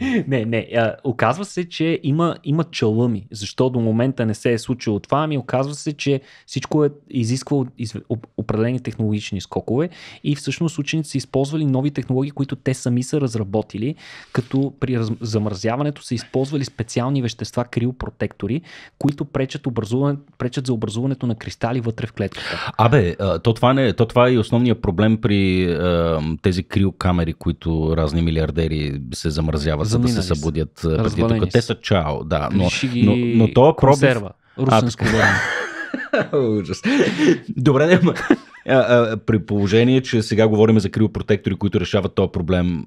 не, не. А, оказва се, че има, има чалъми. Защо до момента не се е случило това? Ами оказва се, че всичко е изисквало из... определени технологични скокове и всъщност ученици са използвали нови технологии, които те сами са разработили, като при раз... замързяването са използвали специални вещества, криопротектори, които пречат, образуване... пречат за образуването на кристали вътре в клетката. Абе, то това, не, то това е и основният проблем при тези криокамери, които разни западни милиардери се замразяват, за да се събудят преди тук. Те са чао, да. Но, но, но, но то е консерва. Русенско а, Ужас. Добре, да, ама, при положение, че сега говорим за криопротектори, които решават този проблем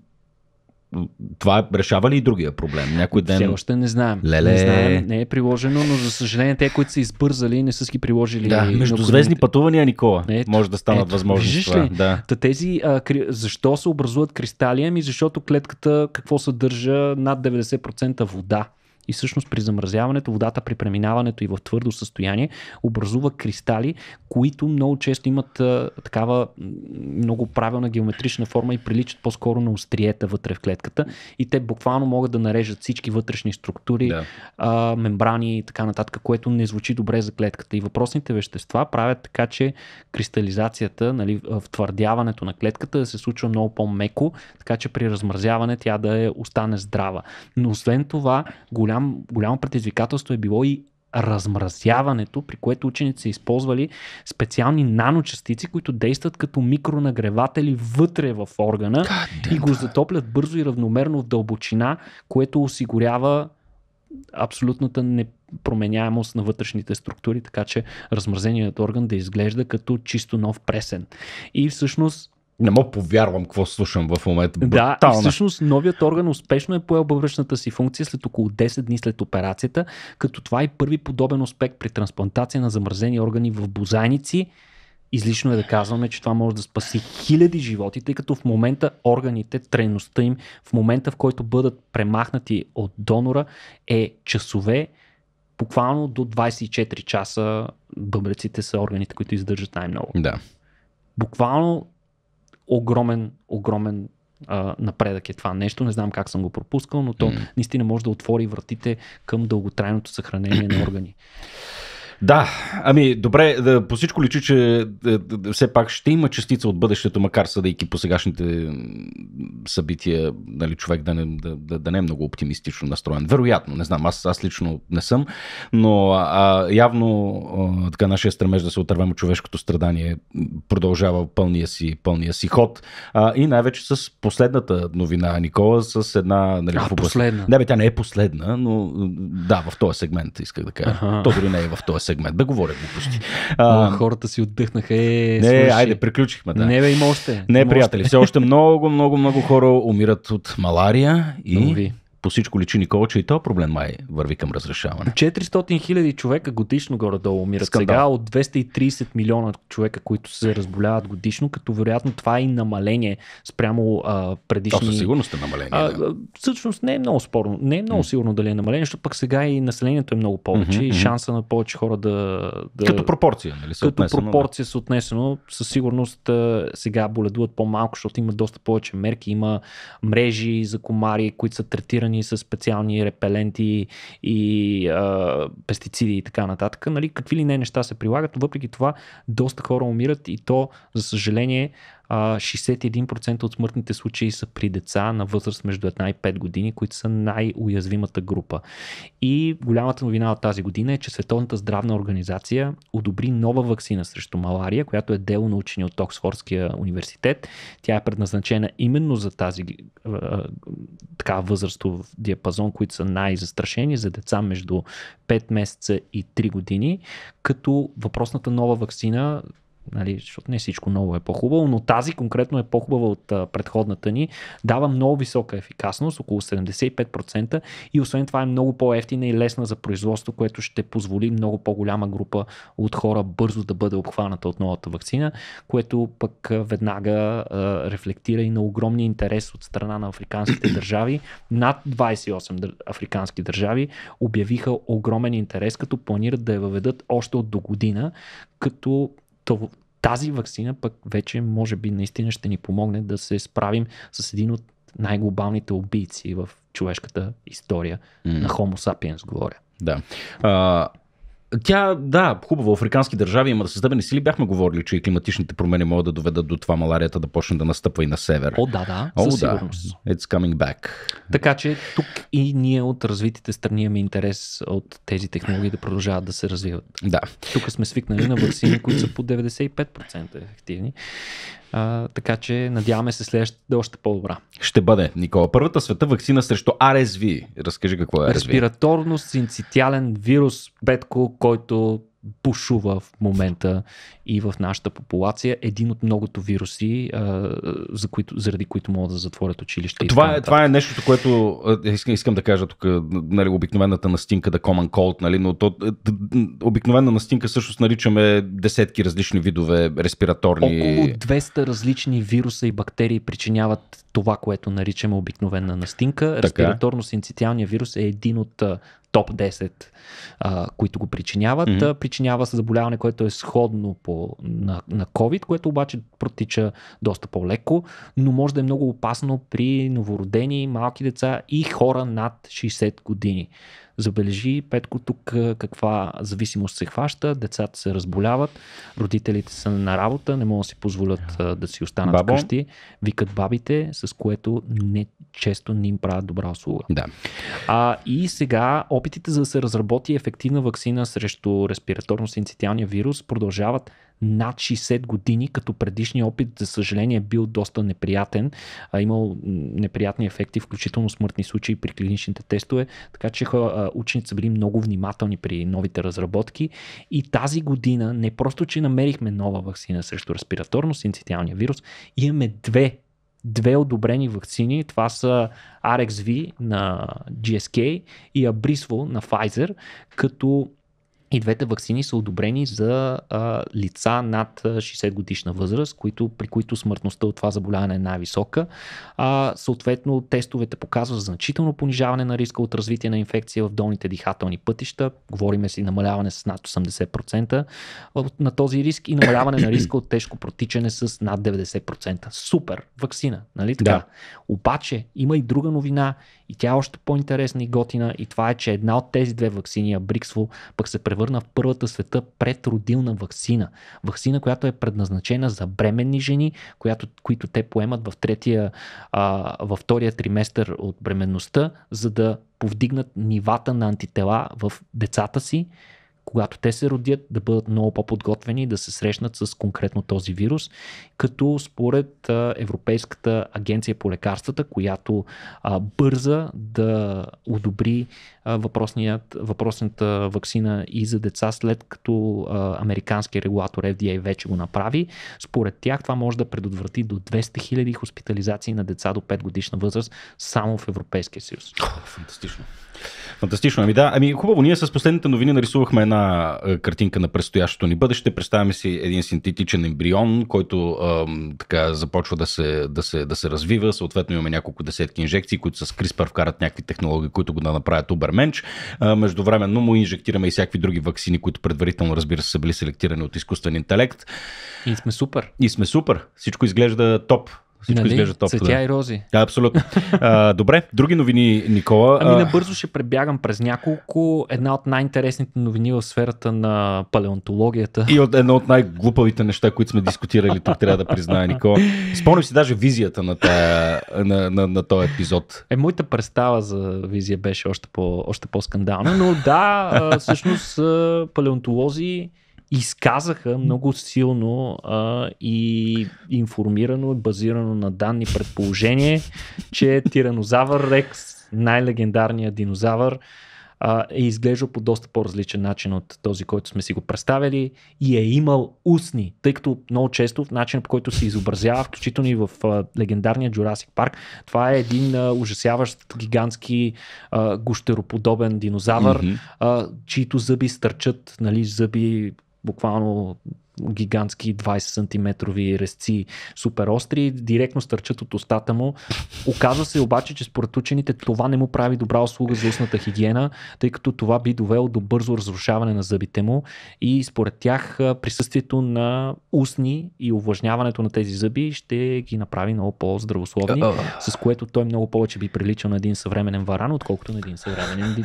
това решава ли и другия проблем? Някой ден... Все още не знаем. Леле... Не, знаем, не е приложено, но за съжаление те, които са избързали, не са си приложили. Да, междузвездни пътувания, Никола, ето, може да станат ето, възможности. Виждаш Ли? Да. Та тези, а, кри... защо се образуват кристали? Ами защото клетката какво съдържа над 90% вода. И всъщност при замразяването водата при преминаването и в твърдо състояние образува кристали, които много често имат а, такава много правилна геометрична форма и приличат по-скоро на остриета вътре в клетката. И те буквално могат да нарежат всички вътрешни структури, да. а, мембрани и така нататък, което не звучи добре за клетката. И въпросните вещества правят така, че кристализацията, нали, втвърдяването на клетката да се случва много по-меко, така че при размразяване тя да е, остане здрава. Но освен това, голям голям, голямо предизвикателство е било и размразяването, при което учените са използвали специални наночастици, които действат като микронагреватели вътре в органа God, и го затоплят бързо и равномерно в дълбочина, което осигурява абсолютната непроменяемост на вътрешните структури, така че размразеният орган да изглежда като чисто нов пресен. И всъщност не мога повярвам какво слушам в момента. Да, и всъщност новият орган успешно е поел бъбречната си функция след около 10 дни след операцията, като това е първи подобен успех при трансплантация на замързени органи в бозайници. Излишно е да казваме, че това може да спаси хиляди животи, тъй като в момента органите, трейността им, в момента в който бъдат премахнати от донора е часове, буквално до 24 часа бъбреците са органите, които издържат най-много. Да. Буквално огромен, огромен а, напредък е това нещо. Не знам как съм го пропускал, но то mm. наистина може да отвори вратите към дълготрайното съхранение на органи. Да, ами добре, да, по всичко личи, че да, е, да, е, все пак ще има частица от бъдещето, макар съдейки по сегашните събития, нали, човек да не, да, да, да не е много оптимистично настроен. Вероятно, не знам, аз, аз лично не съм, но а, явно а, така нашия стремеж да се отървем от човешкото страдание продължава пълния си, пълния си ход. А, и най-вече с последната новина, Никола, с една... Нали, а, последна. Не, бе, тя не е последна, но да, в този сегмент исках да кажа. Ага. То дори не е в този сегмент сегмент. Бе, говоря глупости. А, хората си отдъхнаха. Е, не, свърши. айде, приключихме. Да. Не, бе, има още. Не, има приятели. Още. Все още много, много, много хора умират от малария и. Нови по всичко личи Никола, че и този проблем май върви към разрешаване. 400 хиляди човека годишно горе-долу умират Скандал. сега от 230 милиона човека, които се разболяват годишно, като вероятно това е и намаление спрямо а, предишни... То със сигурност е намаление. А, да. Всъщност не е много спорно, не е много mm. сигурно дали е намаление, защото пък сега и населението е много повече mm-hmm, и шанса на повече хора да... да... Като пропорция, нали? Като отнесено, пропорция да. се отнесено, със сигурност сега боледуват по-малко, защото има доста повече мерки, има мрежи за комари, които са третирани обработени с специални репеленти и а, пестициди и така нататък. Нали, какви ли не неща се прилагат, въпреки това доста хора умират и то, за съжаление, 61% от смъртните случаи са при деца на възраст между 1 и 5 години, които са най-уязвимата група. И голямата новина от тази година е, че Световната здравна организация одобри нова вакцина срещу малария, която е дело на учени от Оксфордския университет. Тя е предназначена именно за тази така възрастов диапазон, които са най-застрашени за деца между 5 месеца и 3 години, като въпросната нова вакцина нали, защото не всичко ново е по-хубаво, но тази конкретно е по-хубава от а, предходната ни. Дава много висока ефикасност, около 75% и освен това е много по-ефтина и лесна за производство, което ще позволи много по-голяма група от хора бързо да бъде обхваната от новата вакцина, което пък веднага а, рефлектира и на огромния интерес от страна на африканските държави. Над 28 африкански държави обявиха огромен интерес, като планират да я въведат още от до година, като то тази вакцина пък вече може би наистина ще ни помогне да се справим с един от най-глобалните убийци в човешката история mm. на Homo sapiens, говоря. Да. А, тя, да, хубаво, африкански държави има да се стъпени сили. Бяхме говорили, че и климатичните промени могат да доведат до това маларията да почне да настъпва и на север. О, да, да. О, със да. сигурност. It's coming back. Така че тук и ние от развитите страни имаме интерес от тези технологии да продължават да се развиват. Да. Тук сме свикнали на вакцини, които са по 95% ефективни. А, така че надяваме се следващата да е още по-добра. Ще бъде, Никола. Първата света вакцина срещу RSV. Разкажи какво е RSV. Респираторно синцитиален вирус, Бетко, който бушува в момента и в нашата популация. Един от многото вируси, а, за които, заради които могат да затворят училище. Е, това, е, това е нещо, което искам, искам да кажа тук, нали, обикновената настинка да common cold, нали, но то, е, обикновена настинка всъщност наричаме десетки различни видове респираторни. Около 200 различни вируса и бактерии причиняват това, което наричаме обикновена настинка. Респираторно-синцитиалния вирус е един от топ 10, а, които го причиняват. Mm-hmm. Причинява се заболяване, което е сходно по, на, на COVID, което обаче протича доста по-леко, но може да е много опасно при новородени, малки деца и хора над 60 години. Забележи, Петко, тук каква зависимост се хваща, децата се разболяват, родителите са на работа, не могат да си позволят да си останат Бабо. вкъщи, викат бабите, с което не, често не им правят добра услуга. Да. А, и сега опитите за да се разработи ефективна вакцина срещу респираторно-синцитиалния вирус продължават над 60 години, като предишният опит, за съжаление, е бил доста неприятен, а имал неприятни ефекти, включително смъртни случаи при клиничните тестове, така че учените са били много внимателни при новите разработки и тази година не просто, че намерихме нова вакцина срещу респираторно синцитиалния вирус, имаме две две одобрени вакцини. Това са RXV на GSK и Абрисво на Pfizer, като и двете вакцини са одобрени за а, лица над 60 годишна възраст, които, при които смъртността от това заболяване е най-висока. А, съответно, тестовете показват значително понижаване на риска от развитие на инфекция в долните дихателни пътища. Говориме си намаляване с над 80% на този риск и намаляване на риска от тежко протичане с над 90%. Супер! Вакцина, нали така? Да. Обаче, има и друга новина и тя е още по-интересна и готина и това е, че една от тези две вакцини, Бриксво, пък се превърна превърна в първата света предродилна вакцина. Вакцина, която е предназначена за бременни жени, която, които те поемат в третия, а, във втория триместър от бременността, за да повдигнат нивата на антитела в децата си когато те се родят, да бъдат много по-подготвени да се срещнат с конкретно този вирус, като според Европейската агенция по лекарствата, която бърза да одобри въпросната вакцина и за деца, след като американския регулатор FDA вече го направи, според тях това може да предотврати до 200 000 хоспитализации на деца до 5 годишна възраст само в Европейския съюз. Фантастично. Фантастично. Ами да, ами хубаво, ние с последните новини нарисувахме една е, картинка на предстоящото ни бъдеще. Представяме си един синтетичен ембрион, който а, така започва да се, да, се, да се развива. Съответно имаме няколко десетки инжекции, които с CRISPR вкарат някакви технологии, които го да направят Ubermensch. Междувременно му инжектираме и всякакви други вакцини, които предварително, разбира се, са били селектирани от изкуствен интелект. И сме супер. И сме супер. Всичко изглежда топ. Всичко нали? изглежда топ. Цветя да. и рози. Да, абсолютно. А, добре, други новини, Никола. Ами набързо ще пребягам през няколко. Една от най-интересните новини в сферата на палеонтологията. И от едно от най-глупавите неща, които сме дискутирали тук, трябва да призная, Никола. Спомням си даже визията на, тая, на, на, на този епизод. Е, моята представа за визия беше още, по, още по-скандална, но да, всъщност палеонтолози изказаха много силно а, и информирано, базирано на данни предположение, че тиранозавър Рекс, най-легендарният динозавър, а, е изглеждал по доста по-различен начин от този, който сме си го представили и е имал устни, тъй като много често в начина по който се изобразява, включително и в а, легендарния Jurassic Парк, това е един а, ужасяващ гигантски а, гущероподобен динозавър, mm-hmm. а, чието зъби стърчат, нали, зъби буквално гигантски 20 см резци, супер остри, директно стърчат от устата му. Оказва се обаче, че според учените това не му прави добра услуга за устната хигиена, тъй като това би довело до бързо разрушаване на зъбите му и според тях присъствието на устни и увлажняването на тези зъби ще ги направи много по-здравословни, е, е. с което той много повече би приличал на един съвременен варан, отколкото на един съвременен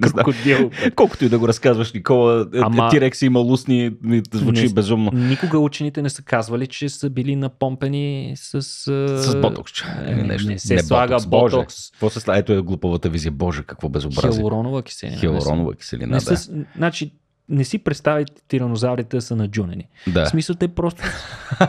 Крокодил. Колкото и да го разказваш, Никола, е, е, Ама... Тирекс има лусни, звучи не, безумно. Никога учените не са казвали, че са били напомпени с... С ботокс. Че, е, не, Не се не слага ботокс. ботокс. Какво се слага? Ето е глупавата визия. Боже, какво безобразие. Хиалуронова киселина. Хиалуронова киселина, не да. С... Значи, не си представите тиранозаврите са наджунени. Да. В смисъл те просто...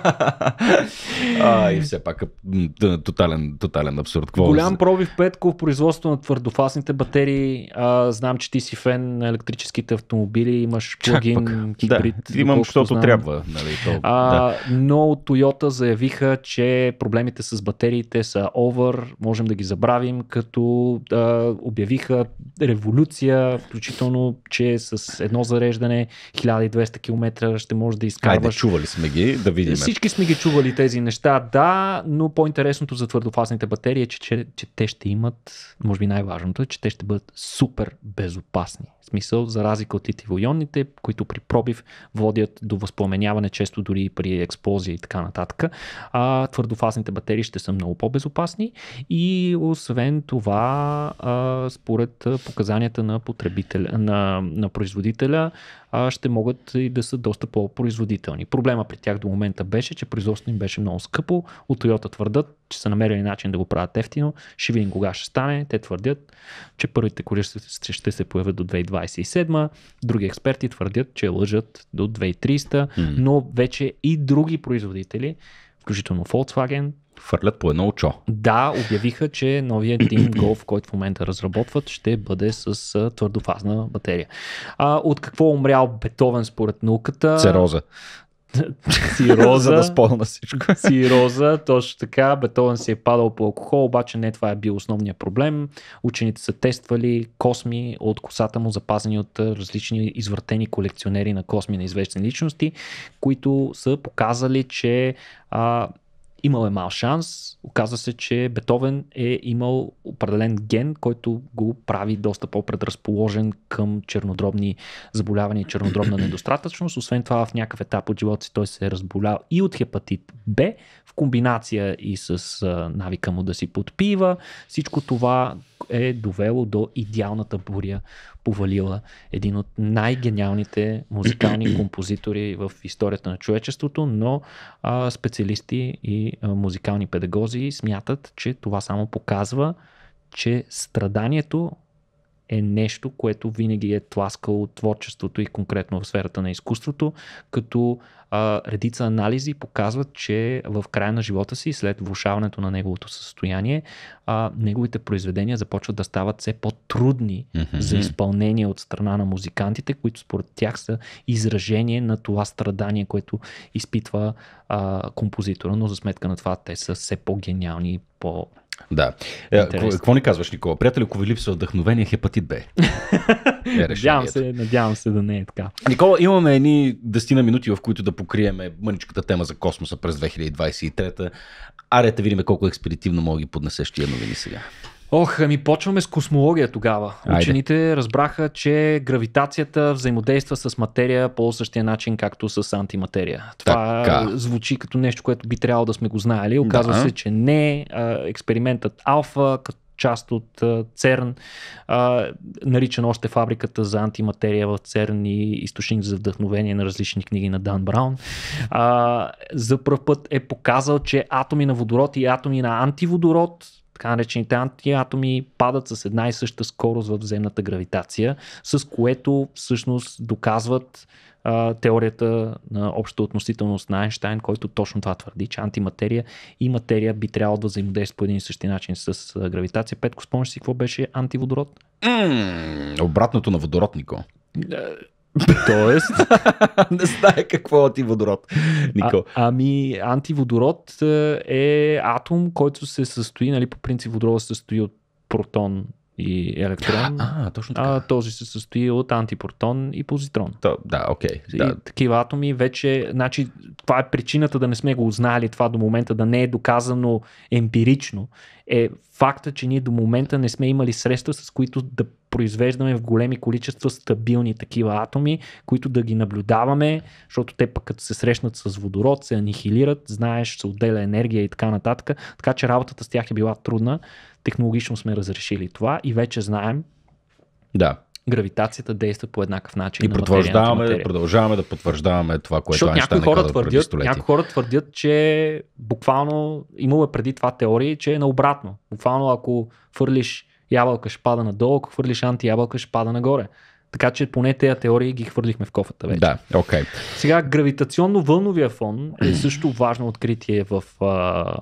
а, и все пак е тотален, тотален абсурд. Кво Голям пробив Петко в производство на твърдофасните батерии. А, знам, че ти си фен на електрическите автомобили, имаш плагин, хибрид. Да, имам, защото знам. трябва. Нали, то, а, да. Но от Toyota заявиха, че проблемите с батериите са овър, можем да ги забравим, като а, обявиха революция, включително, че с едно заре зареждане, 1200 км ще може да изкарваш. Хайде, чували сме ги, да видим. Всички сме ги чували тези неща, да, но по-интересното за твърдофазните батерии е, че, че, че те ще имат, може би най-важното е, че те ще бъдат супер безопасни. В смисъл, за разлика от литиво-ионните, които при пробив водят до възпламеняване, често дори при експлозия и така нататък, а твърдофазните батерии ще са много по-безопасни и освен това, според показанията на потребителя, на, на производителя, а ще могат и да са доста по-производителни. Проблема при тях до момента беше, че производството им беше много скъпо. От Toyota твърдат, че са намерили начин да го правят ефтино. Ще видим кога ще стане. Те твърдят, че първите коли ще, се появят до 2027. Други експерти твърдят, че лъжат до 2300, но вече и други производители, включително Volkswagen, хвърлят по едно очо. Да, обявиха, че новия Team Golf, който в момента разработват, ще бъде с твърдофазна батерия. А, от какво е умрял Бетовен според науката? Цероза. Сироза. да спомня всичко. Сироза, точно така. Бетовен си е падал по алкохол, обаче не това е бил основният проблем. Учените са тествали косми от косата му, запазени от различни извъртени колекционери на косми на известни личности, които са показали, че а, имал е мал шанс. Оказва се, че Бетовен е имал определен ген, който го прави доста по-предразположен към чернодробни заболявания и чернодробна недостатъчност. Освен това, в някакъв етап от живота си той се е разболял и от хепатит Б, в комбинация и с навика му да си подпива. Всичко това е довело до идеалната буря, повалила един от най-гениалните музикални композитори в историята на човечеството, но а, специалисти и а, музикални педагози смятат, че това само показва, че страданието е нещо, което винаги е тласкало творчеството и конкретно в сферата на изкуството, като а, редица анализи показват, че в края на живота си, след влушаването на неговото състояние, а, неговите произведения започват да стават все по-трудни mm-hmm. за изпълнение от страна на музикантите, които според тях са изражение на това страдание, което изпитва а, композитора, но за сметка на това те са все по-гениални и по да. Е, какво ни казваш, Никола? Приятели, ако ви липсва вдъхновение, хепатит Б. Е надявам, се, надявам се да не е така. Никола, имаме едни дестина минути, в които да покриеме мъничката тема за космоса през 2023. Аре, да видим колко експедитивно мога ги поднесеш тия новини сега. Ох, ами почваме с космология тогава. Айде. Учените разбраха, че гравитацията взаимодейства с материя по същия начин, както с антиматерия. Това така. звучи като нещо, което би трябвало да сме го знаели. Оказва да. се, че не. Експериментът Алфа, като част от ЦЕРН, наричан още фабриката за антиматерия в ЦЕРН и източник за вдъхновение на различни книги на Дан Браун. за първ път е показал, че атоми на водород и атоми на антиводород така наречените антиатоми падат с една и съща скорост в земната гравитация, с което всъщност доказват а, теорията на общата относителност на Айнштайн, който точно това твърди, че антиматерия и материя би трябвало да взаимодействат по един и същи начин с гравитация. Петко, спомняш си какво беше антиводород? Mm, обратното на водород, Нико. Е, Тоест. не знае какво е антиводород, Нико. А, ами, антиводород е, е атом, който се състои, нали, по принцип водорода се състои от протон и електрон. А, точно така. А този се състои от антипротон и позитрон. То, да, окей. Okay, да. такива атоми вече, значи, това е причината да не сме го узнали това до момента, да не е доказано емпирично, е факта, че ние до момента не сме имали средства, с които да произвеждаме в големи количества стабилни такива атоми, които да ги наблюдаваме, защото те пък като се срещнат с водород, се анихилират, знаеш, се отделя енергия и така нататък. Така че работата с тях е била трудна. Технологично сме разрешили това и вече знаем. Да гравитацията действа по еднакъв начин. И на продължаваме, материя. продължаваме да потвърждаваме това, което Защото някои е хора, твърдят, някои хора твърдят, че буквално имало е преди това теории, че е наобратно. Буквално ако фърлиш ябълка ще пада надолу, ако хвърлиш анти, ябълка ще пада нагоре. Така че поне тези теории ги хвърлихме в кофата вече. Да, окей. Okay. Сега гравитационно-вълновия фон е също важно откритие в а,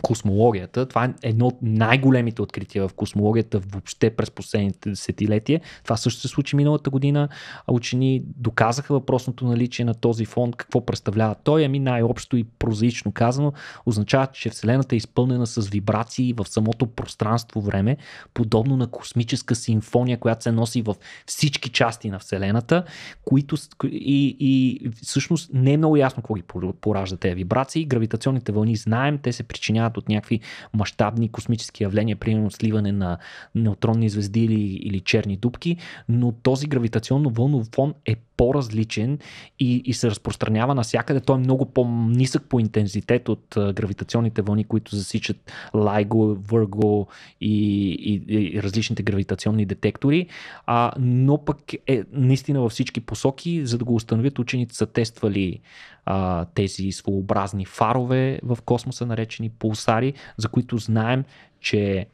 космологията. Това е едно от най-големите открития в космологията въобще през последните десетилетия. Това също се случи миналата година. Учени доказаха въпросното наличие на този фонд, какво представлява той. Ами най-общо и прозаично казано означава, че Вселената е изпълнена с вибрации в самото пространство-време, подобно на космическа симфония, която се носи в всички части на Вселената, които и, и всъщност не е много ясно какво ги поражда тези вибрации. Гравитационните вълни знаем, те се причиняват резултат от някакви мащабни космически явления, примерно сливане на неутронни звезди или, или черни дубки, но този гравитационно вълнов фон е по-различен и, и се разпространява навсякъде. Той е много по-нисък по интензитет от гравитационните вълни, които засичат Лайго, Върго и, и, и различните гравитационни детектори, а, но пък е наистина във всички посоки, за да го установят учените са тествали а, тези своеобразни фарове в космоса, наречени пулс косари, за които знаем, че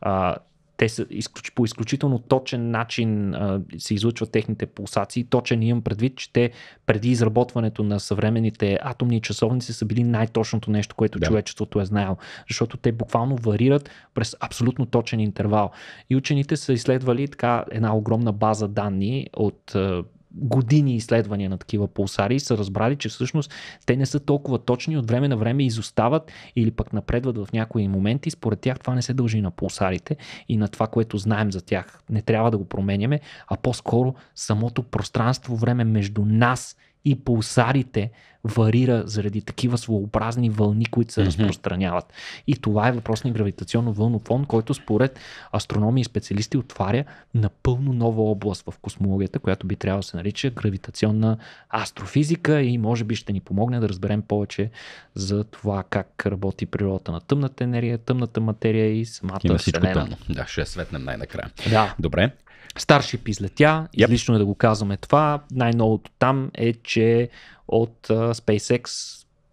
а, те са изключ, по изключително точен начин а, се излъчват техните пулсации. Точен имам предвид, че те преди изработването на съвременните атомни часовници са били най-точното нещо, което да. човечеството е знаело, защото те буквално варират през абсолютно точен интервал. И учените са изследвали така една огромна база данни от а, години изследвания на такива пулсари и са разбрали, че всъщност те не са толкова точни, от време на време изостават или пък напредват в някои моменти. Според тях това не се дължи на пулсарите и на това, което знаем за тях. Не трябва да го променяме, а по-скоро самото пространство, време между нас и пулсарите варира заради такива своеобразни вълни, които се mm-hmm. разпространяват. И това е въпрос на гравитационно вълно фон, който според астрономи и специалисти отваря напълно нова област в космологията, която би трябвало да се нарича гравитационна астрофизика и може би ще ни помогне да разберем повече за това как работи природата на тъмната енергия, тъмната материя и самата Има Вселена. Тъмно. Да, ще светнем най-накрая. Да. Добре, Старшип излетя, yep. излично е да го казваме това. Най-новото там е, че от uh, SpaceX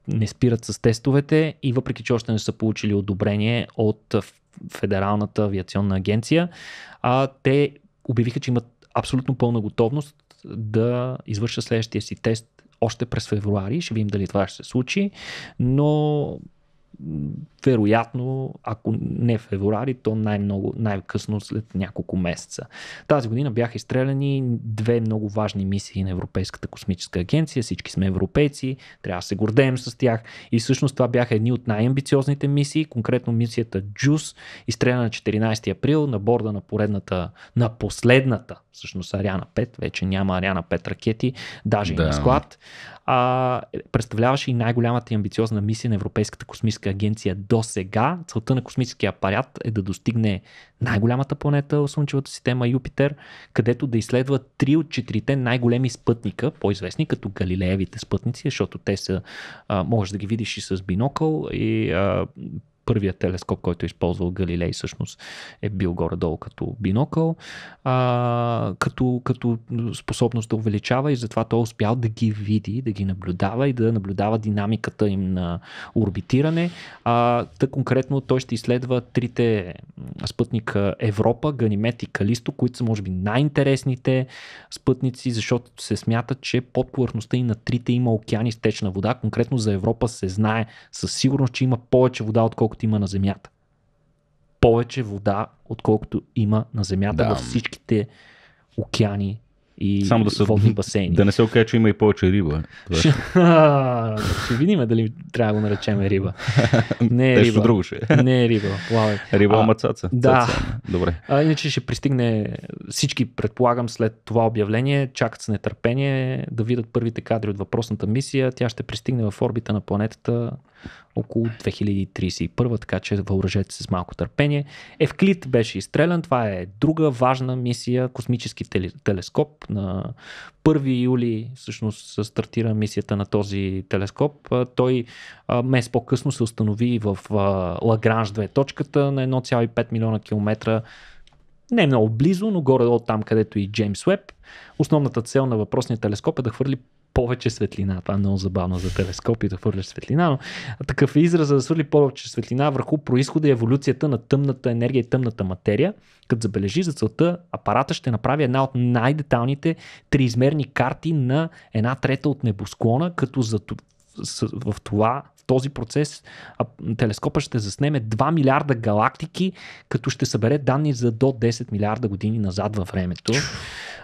не спират с тестовете и въпреки, че още не са получили одобрение от Федералната авиационна агенция, а, те обявиха, че имат абсолютно пълна готовност да извършат следващия си тест още през февруари. Ще видим дали това ще се случи, но вероятно, ако не февруари, то най-много, най-късно след няколко месеца. Тази година бяха изстреляни две много важни мисии на Европейската космическа агенция. Всички сме европейци, трябва да се гордеем с тях. И всъщност това бяха едни от най-амбициозните мисии, конкретно мисията JUS, изстреляна на 14 април на борда на поредната, на последната, всъщност Ариана 5, вече няма Ариана 5 ракети, даже да. и на склад. А, представляваше и най-голямата и амбициозна мисия на Европейската космическа агенция до сега целта на космическия апарат е да достигне най-голямата планета в Слънчевата система Юпитер, където да изследва три от четирите най-големи спътника, по-известни като Галилеевите спътници, защото те са, а, можеш да ги видиш и с бинокъл и а, първият телескоп, който е използвал Галилей всъщност е бил горе-долу като бинокъл, а, като, като способност да увеличава и затова той е успял да ги види, да ги наблюдава и да наблюдава динамиката им на орбитиране. А, да конкретно той ще изследва трите спътника Европа, Ганимет и Калисто, които са може би най-интересните спътници, защото се смята, че под повърхността и на трите има океани с течна вода. Конкретно за Европа се знае със сигурност, че има повече вода, отколкото колкото има на Земята. Повече вода, отколкото има на Земята да. във всичките океани и Само да са, водни басейни. Да не се окаже, че има и повече риба. Ще, ще видим дали трябва да го наречем риба. Не е риба. друго ще е. Не е риба. Плавай. Риба а, е мацаца. Да. Цаца. Добре. А, иначе ще пристигне всички, предполагам, след това обявление. Чакат с нетърпение да видят първите кадри от въпросната мисия. Тя ще пристигне в орбита на планетата около 2031, така че въоръжете се с малко търпение. Евклид беше изстрелян, това е друга важна мисия, космически телескоп. На 1 юли всъщност стартира мисията на този телескоп. Той мес по-късно се установи в Лагранж 2 точката на 1,5 милиона километра не е много близо, но горе от там, където и Джеймс Уеб. Основната цел на въпросния телескоп е да хвърли повече светлина. Това е много забавно за телескопи да хвърляш светлина, но такъв е израза да свърли повече светлина върху происхода и еволюцията на тъмната енергия и тъмната материя. Като забележи за целта, апарата ще направи една от най-деталните триизмерни карти на една трета от небосклона, като за в това този процес телескопа ще заснеме 2 милиарда галактики, като ще събере данни за до 10 милиарда години назад във времето.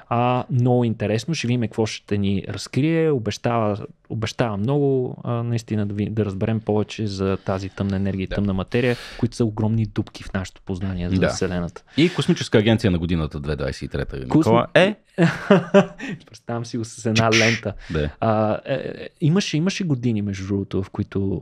А, много интересно, ще видим какво ще ни разкрие. Обещава, обещава много а, наистина да, ви, да разберем повече за тази тъмна енергия и да. тъмна материя, които са огромни дупки в нашето познание за да. Вселената. И Космическа агенция на годината 2023. Космо... Е? Представям си го с една лента. Да. А, е, е, имаше, имаше години, между другото, в които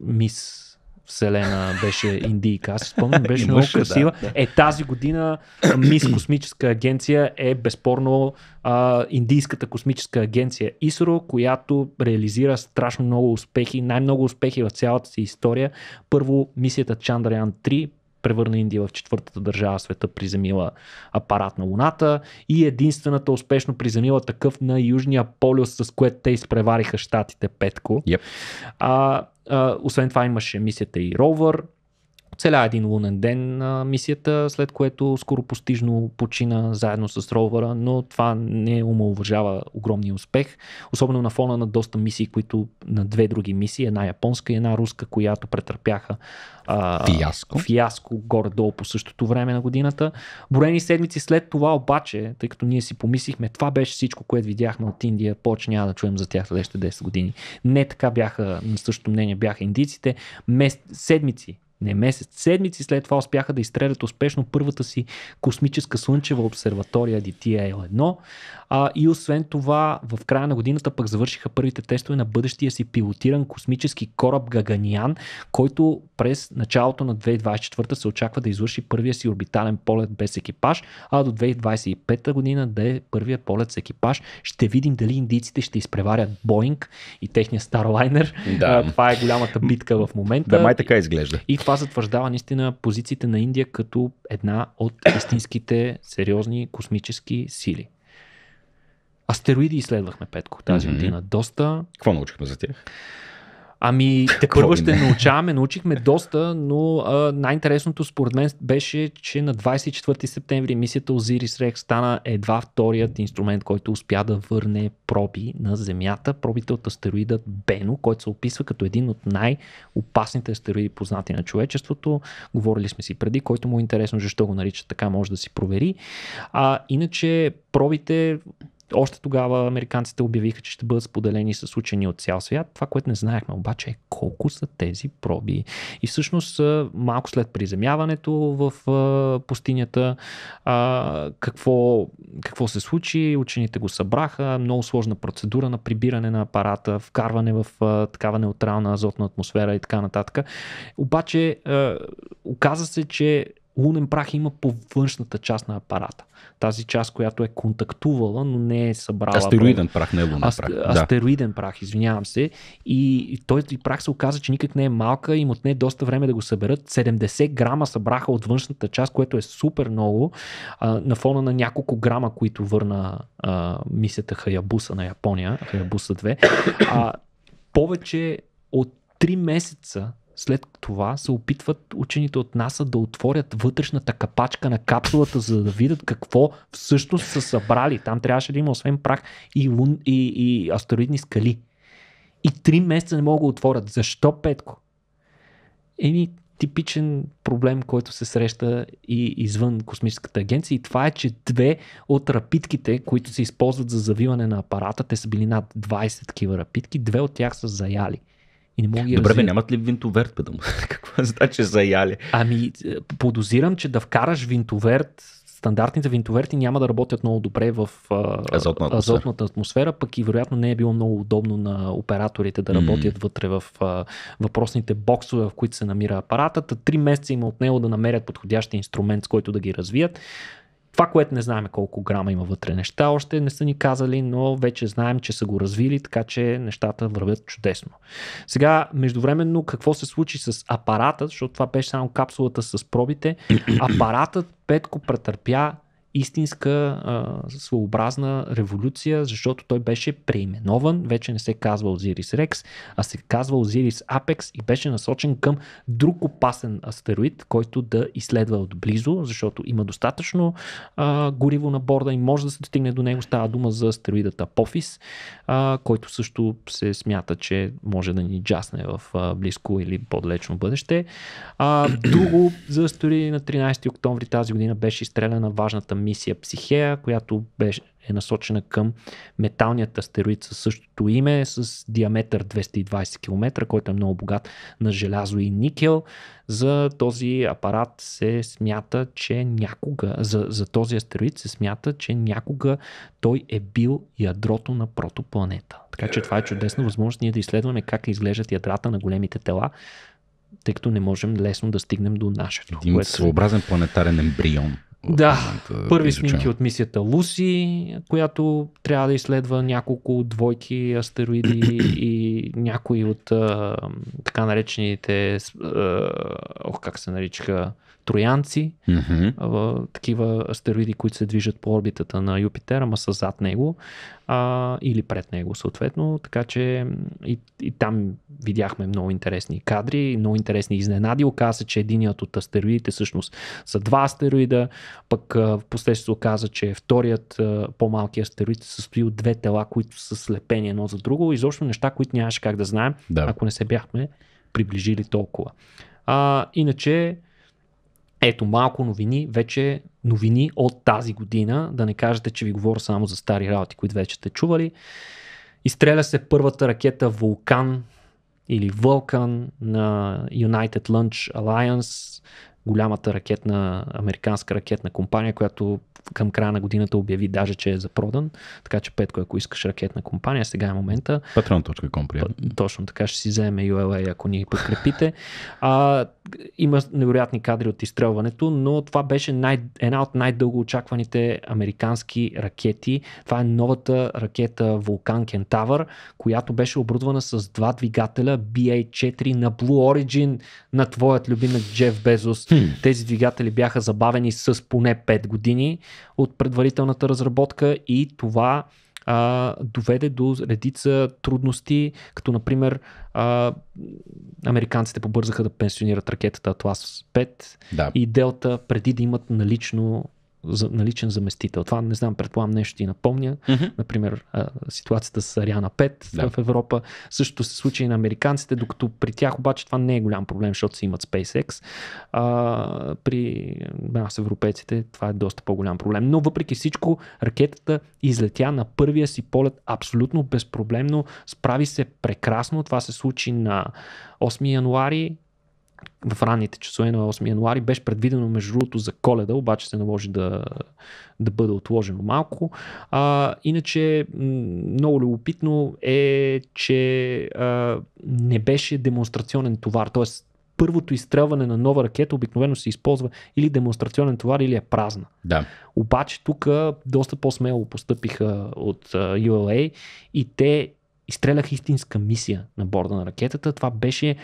мис вселена беше индийка. Аз си спомням, беше много красива. Да, да. Е, тази година Мис Космическа агенция е безспорно а, индийската космическа агенция ИСРО, която реализира страшно много успехи, най-много успехи в цялата си история. Първо мисията Чандраян 3, превърна Индия в четвъртата държава света приземила апарат на Луната и единствената успешно приземила такъв на Южния полюс, с което те изпревариха щатите Петко. Yep. А, а, освен това имаше мисията и Ровър, оцеля един лунен ден на мисията, след което скоро постижно почина заедно с ровъра, но това не умалуважава огромния успех, особено на фона на доста мисии, които на две други мисии, една японска и една руска, която претърпяха а, фиаско. фиаско горе-долу по същото време на годината. Борени седмици след това обаче, тъй като ние си помислихме, това беше всичко, което видяхме от Индия, повече няма да чуем за тях следващите 10 години. Не така бяха, на същото мнение бяха индийците. Мест, седмици не месец, седмици след това успяха да изстрелят успешно първата си космическа слънчева обсерватория DTL-1. А, и освен това, в края на годината пък завършиха първите тестове на бъдещия си пилотиран космически кораб Гаганиан, който през началото на 2024 се очаква да извърши първия си орбитален полет без екипаж, а до 2025 година да е първия полет с екипаж. Ще видим дали индийците ще изпреварят Боинг и техния старлайнер. Да. А, това е голямата битка в момента. Да, май така изглежда. И това затвърждава наистина позициите на Индия като една от истинските сериозни космически сили. Астероиди изследвахме, Петко, тази година. Mm-hmm. Доста. Какво научихме за тях? Ами, те първо ще научаваме, научихме доста, но а, най-интересното според мен беше, че на 24 септември мисията Озирис Рекс стана едва вторият инструмент, който успя да върне проби на Земята. Пробите от астероидът Бено, който се описва като един от най-опасните астероиди, познати на човечеството. Говорили сме си преди, който му е интересно защо го нарича така, може да си провери. А, иначе пробите още тогава американците обявиха, че ще бъдат споделени с учени от цял свят. Това, което не знаехме обаче е колко са тези проби. И всъщност малко след приземяването в пустинята, какво, какво се случи, учените го събраха, много сложна процедура на прибиране на апарата, вкарване в такава неутрална азотна атмосфера и така нататък. Обаче оказа се, че лунен прах има по външната част на апарата. Тази част, която е контактувала, но не е събрала. Астероиден прах, не е лунен прах. астероиден да. прах, извинявам се. И този прах се оказа, че никак не е малка, и им отне доста време да го съберат. 70 грама събраха от външната част, което е супер много, а, на фона на няколко грама, които върна а, мисията Хаябуса на Япония, Хаябуса 2. А, повече от 3 месеца след това се опитват учените от НАСА да отворят вътрешната капачка на капсулата, за да видят какво всъщност са събрали. Там трябваше да има освен прах и, лун, и, и астероидни скали. И три месеца не могат да отворят. Защо, Петко? Еми, типичен проблем, който се среща и извън космическата агенция. И това е, че две от рапитките, които се използват за завиване на апарата, те са били над 20 такива рапитки, две от тях са заяли. И не мога да Добре, бе, нямат ли винтоверт, бе, да му? Какво значи е за яли? Ами, е, подозирам, че да вкараш винтоверт, стандартните винтоверти няма да работят много добре в а, азотна, атмосфера. азотната атмосфера, пък и вероятно не е било много удобно на операторите да работят mm. вътре в а, въпросните боксове, в които се намира апаратата. Три месеца има от него да намерят подходящия инструмент, с който да ги развият. Това, което не знаем е колко грама има вътре неща, още не са ни казали, но вече знаем, че са го развили, така че нещата вървят чудесно. Сега, междувременно, какво се случи с апарата, защото това беше само капсулата с пробите, апаратът Петко претърпя истинска а, своеобразна революция, защото той беше преименован, вече не се казва Озирис Рекс, а се казва Озирис Апекс и беше насочен към друг опасен астероид, който да изследва отблизо, защото има достатъчно а, гориво на борда и може да се достигне до него. Става дума за астероидът Апофис, а, който също се смята, че може да ни джасне в а, близко или по-далечно бъдеще. А, друго за астероиди на 13 октомври тази година беше изстреляна важната мисия Психея, която беше, е насочена към металният астероид със същото име, с диаметър 220 км, който е много богат на желязо и никел. За този апарат се смята, че някога, за, за този астероид се смята, че някога той е бил ядрото на протопланета. Така че това е чудесна възможност ние да изследваме как изглеждат ядрата на големите тела, тъй като не можем лесно да стигнем до нашето. Един което... Е своеобразен планетарен ембрион. Да, момента, първи изучен. снимки от мисията Луси, която трябва да изследва няколко двойки астероиди и някои от а, така наречените, а, ох, как се наричаха, троянци, mm-hmm. а, такива астероиди, които се движат по орбитата на Юпитер, ама са зад него а, или пред него съответно, така че и, и там видяхме много интересни кадри, много интересни изненади. Оказа, че единият от астероидите всъщност са два астероида, пък в последствие оказа, че вторият по-малки астероид се състои от две тела, които са слепени едно за друго. Изобщо неща, които ня, нямаше как да знаем, да. ако не се бяхме приближили толкова. А, иначе, ето малко новини, вече новини от тази година, да не кажете, че ви говоря само за стари работи, които вече сте чували. Изстреля се първата ракета Вулкан или Вулкан на United Launch Alliance голямата ракетна, американска ракетна компания, която към края на годината обяви даже, че е запродан. Така че, Петко, ако искаш ракетна компания, сега е момента. Patreon.com, Точно така, ще си вземе ULA, ако ни подкрепите. А, има невероятни кадри от изстрелването, но това беше най- една от най-дълго очакваните американски ракети. Това е новата ракета Вулкан Кентавър, която беше оборудвана с два двигателя BA-4 на Blue Origin на твоят любимец Джеф Безос. Хм. Тези двигатели бяха забавени с поне 5 години от предварителната разработка и това а, доведе до редица трудности, като например а, американците побързаха да пенсионират ракетата Атлас 5 да. и Делта преди да имат налично за, наличен заместител. Това не знам, предполагам нещо ти напомня. Mm-hmm. Например, а, ситуацията с Ариана 5 да. в Европа. Същото се случи и на американците, докато при тях обаче това не е голям проблем, защото си имат SpaceX. А, при нас, европейците, това е доста по-голям проблем. Но въпреки всичко, ракетата излетя на първия си полет абсолютно безпроблемно. Справи се прекрасно. Това се случи на 8 януари в ранните часове на 8 януари. Беше предвидено между другото за коледа, обаче се наложи да, да бъде отложено малко. А, иначе много любопитно е, че а, не беше демонстрационен товар, т.е. първото изстрелване на нова ракета обикновено се използва или демонстрационен товар, или е празна. Да. Обаче тук доста по-смело постъпиха от ULA и те изстреляха истинска мисия на борда на ракетата. Това беше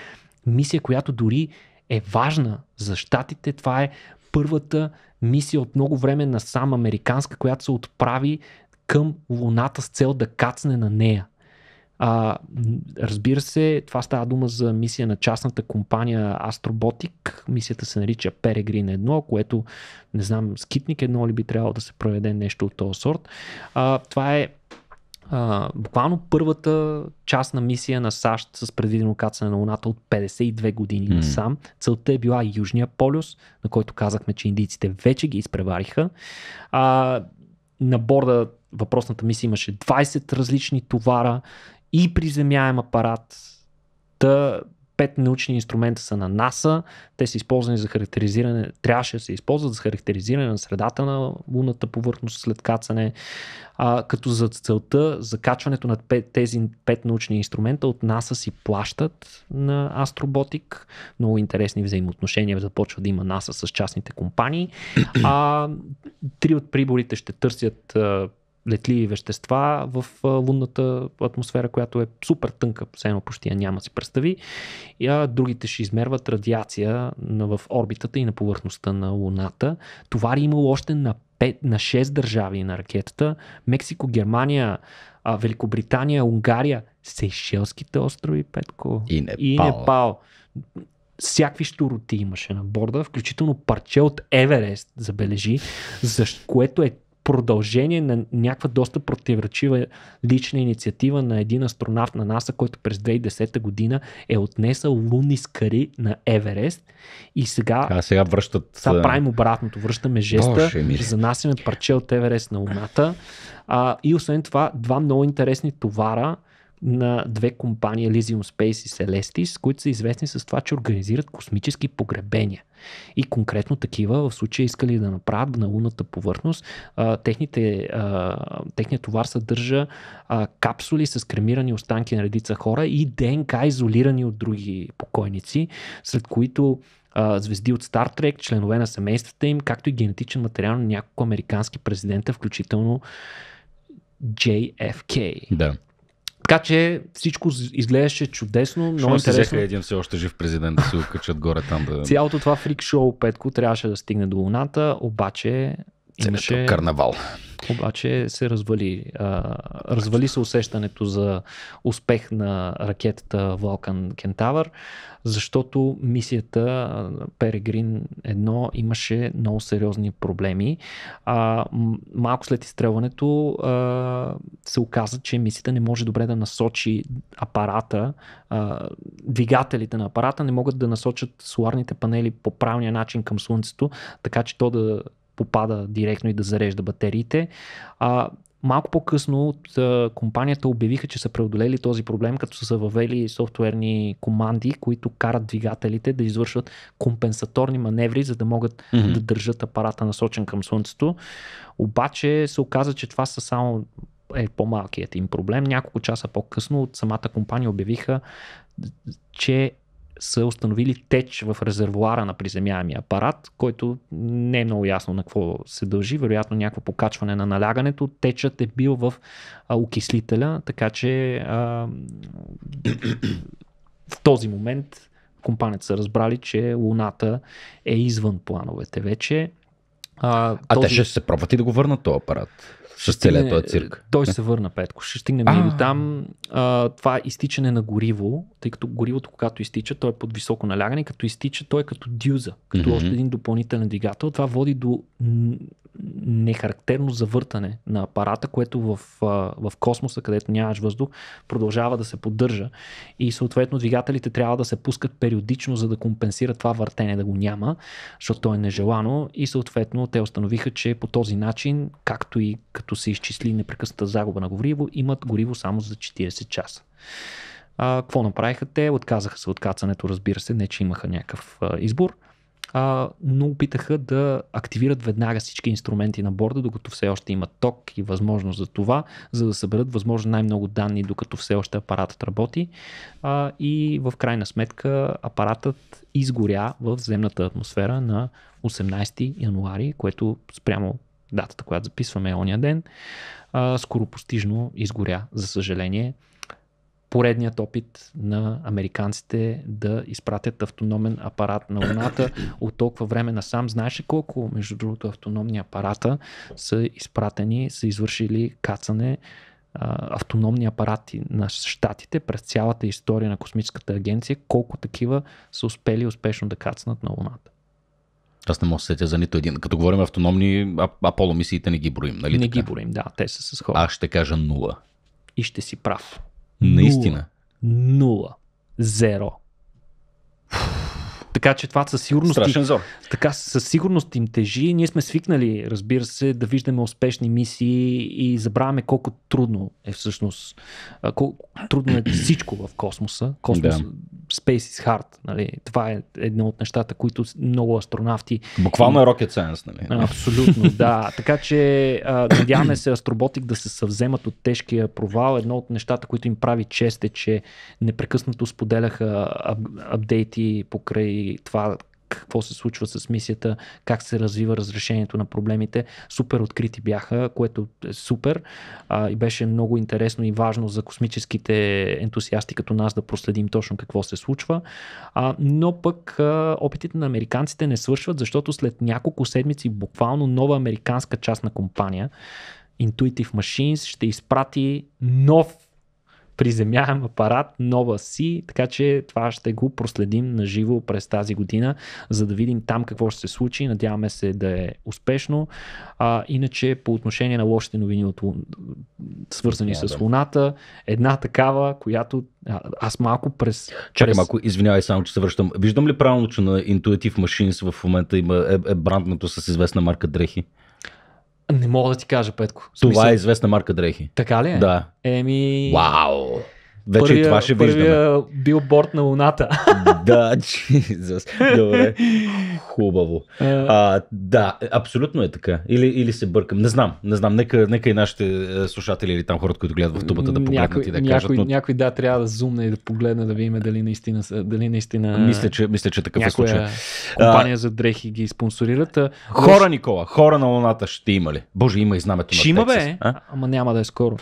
мисия, която дори е важна за щатите. Това е първата мисия от много време на сам американска, която се отправи към Луната с цел да кацне на нея. А, разбира се, това става дума за мисия на частната компания Astrobotic. Мисията се нарича Перегрин 1, което не знам, скитник едно ли би трябвало да се проведе нещо от този сорт. А, това е а, буквално първата частна мисия на САЩ с предвидено кацане на Луната от 52 години mm. насам. Целта е била Южния полюс, на който казахме, че индийците вече ги изпревариха. А, на борда въпросната мисия имаше 20 различни товара и приземяем апарат. Та, пет научни инструмента са на НАСА. Те са използвани за характеризиране, трябваше да се използват за характеризиране на средата на луната повърхност след кацане. А, като за целта, закачването на тези пет научни инструмента от НАСА си плащат на Астроботик. Много интересни взаимоотношения започва да има НАСА с частните компании. А, три от приборите ще търсят летливи вещества в лунната атмосфера, която е супер тънка, все едно почти я няма си представи, а другите ще измерват радиация в орбитата и на повърхността на Луната. Товари е имало още на 5, на 6 държави на ракетата. Мексико, Германия, Великобритания, Унгария, Сейшелските острови, Петко. И Непал. И Непал. Всякакви щуроти имаше на борда, включително парче от Еверест, забележи, за което е продължение на някаква доста противоречива лична инициатива на един астронавт на НАСА, който през 2010 година е отнесъл лунни скари на Еверест и сега, а, сега връщат... Сега правим обратното, връщаме жеста, Боже, занасяме парче от Еверест на Луната а, и освен това два много интересни товара, на две компании Elysium Space и Celestis, които са известни с това, че организират космически погребения. И конкретно такива в случая искали да направят на лунната повърхност. техните, техният товар съдържа капсули с кремирани останки на редица хора и ДНК изолирани от други покойници, сред които звезди от Стар Трек, членове на семействата им, както и генетичен материал на няколко американски президента, включително JFK. Да. Така че всичко изглеждаше чудесно, много интересно. Си един все още жив президент да се окачат горе там. Да... Цялото това фрик шоу Петко трябваше да стигне до Луната, обаче Имаше... карнавал. Обаче се развали. А, развали се усещането за успех на ракетата Vulcan Кентавър, защото мисията Перегрин 1 имаше много сериозни проблеми. А, малко след изстрелването а, се оказа, че мисията не може добре да насочи апарата, а, двигателите на апарата не могат да насочат соларните панели по правилния начин към Слънцето, така че то да попада директно и да зарежда батериите. А, Малко по-късно от компанията обявиха, че са преодолели този проблем, като са въвели софтуерни команди, които карат двигателите да извършват компенсаторни маневри, за да могат mm-hmm. да държат апарата насочен към Слънцето. Обаче се оказа, че това са само е по-малкият им проблем. Няколко часа по-късно от самата компания обявиха, че са установили теч в резервуара на приземявания апарат, който не е много ясно на какво се дължи, вероятно някакво покачване на налягането. Течът е бил в окислителя, така че а, в този момент компанията са разбрали, че Луната е извън плановете вече. А, а този... те ще се пробват и да го върнат този апарат. С целият този цирк. Той ще се върна, Петко. Ще стигнем и до там. А, това е изтичане на гориво, тъй като горивото, когато изтича, то е под високо налягане, като изтича, той е като дюза, като mm-hmm. още един допълнителен двигател. Това води до нехарактерно завъртане на апарата, което в, в космоса, където нямаш въздух, продължава да се поддържа. И съответно двигателите трябва да се пускат периодично, за да компенсират това въртене да го няма, защото то е нежелано. И съответно те установиха, че по този начин, както и като се изчисли непрекъсната загуба на гориво, имат гориво само за 40 часа. А, какво направиха те? Отказаха се от кацането, разбира се, не че имаха някакъв а, избор а, но опитаха да активират веднага всички инструменти на борда, докато все още има ток и възможност за това, за да съберат възможно най-много данни, докато все още апаратът работи. А, и в крайна сметка апаратът изгоря в земната атмосфера на 18 януари, което спрямо датата, която записваме е ония ден, а, скоропостижно изгоря, за съжаление поредният опит на американците да изпратят автономен апарат на Луната от толкова време насам. Знаеш ли колко, между другото, автономни апарата са изпратени, са извършили кацане автономни апарати на щатите през цялата история на космическата агенция, колко такива са успели успешно да кацнат на Луната. Аз не мога да сетя за нито един. Като говорим автономни, Аполо мисиите не ги броим, нали? Не така? ги броим, да, те са с хора. Аз ще кажа нула. И ще си прав. Наистина. Нула. Нула. Зеро. Така че това със сигурност. Страшен зор. Така със сигурност им тежи. Ние сме свикнали, разбира се, да виждаме успешни мисии и забравяме колко трудно е всъщност. Колко трудно е всичко в космоса. Космос, да. Space is hard. Нали? Това е едно от нещата, които много астронавти. Буквално е rocket science, нали? Абсолютно, да. Така че надяваме се Астроботик да се съвземат от тежкия провал. Едно от нещата, които им прави чест е, че непрекъснато споделяха апдейти покрай това какво се случва с мисията, как се развива разрешението на проблемите. Супер открити бяха, което е супер а, и беше много интересно и важно за космическите ентусиасти като нас да проследим точно какво се случва. А, но пък а, опитите на американците не свършват, защото след няколко седмици буквално нова американска частна компания Intuitive Machines ще изпрати нов приземяем апарат, нова си, така че това ще го проследим на живо през тази година, за да видим там какво ще се случи. Надяваме се да е успешно. А, иначе по отношение на лошите новини от, свързани yeah, с да. Луната, една такава, която а, аз малко през... Чакай през... малко, извинявай само, че се връщам. Виждам ли правилно, че на Intuitive Machines в момента има, е, е брандното с известна марка дрехи? Не мога да ти кажа, Петко. Това е смисъл... е известна марка дрехи. Така ли е? Да. Еми... Вау! Вече първия, и това ще виждаме. Първия билборд на Луната. да, Jesus. Добре. Хубаво. Е. А, да, абсолютно е така. Или, или се бъркам. Не знам, не знам. Нека, нека и нашите е, слушатели или там хората, които гледат в тубата да погледнат някой, и да някой, кажат. Но... Някой да трябва да зумне и да погледне да видим дали наистина, дали наистина мисля, че, мисля, че такъв е случай. Компания а, за дрехи ги спонсорират. Хора, Никола, хора на Луната ще има ли? Боже, има и знамето на Ще има, бе. А? Ама няма да е скоро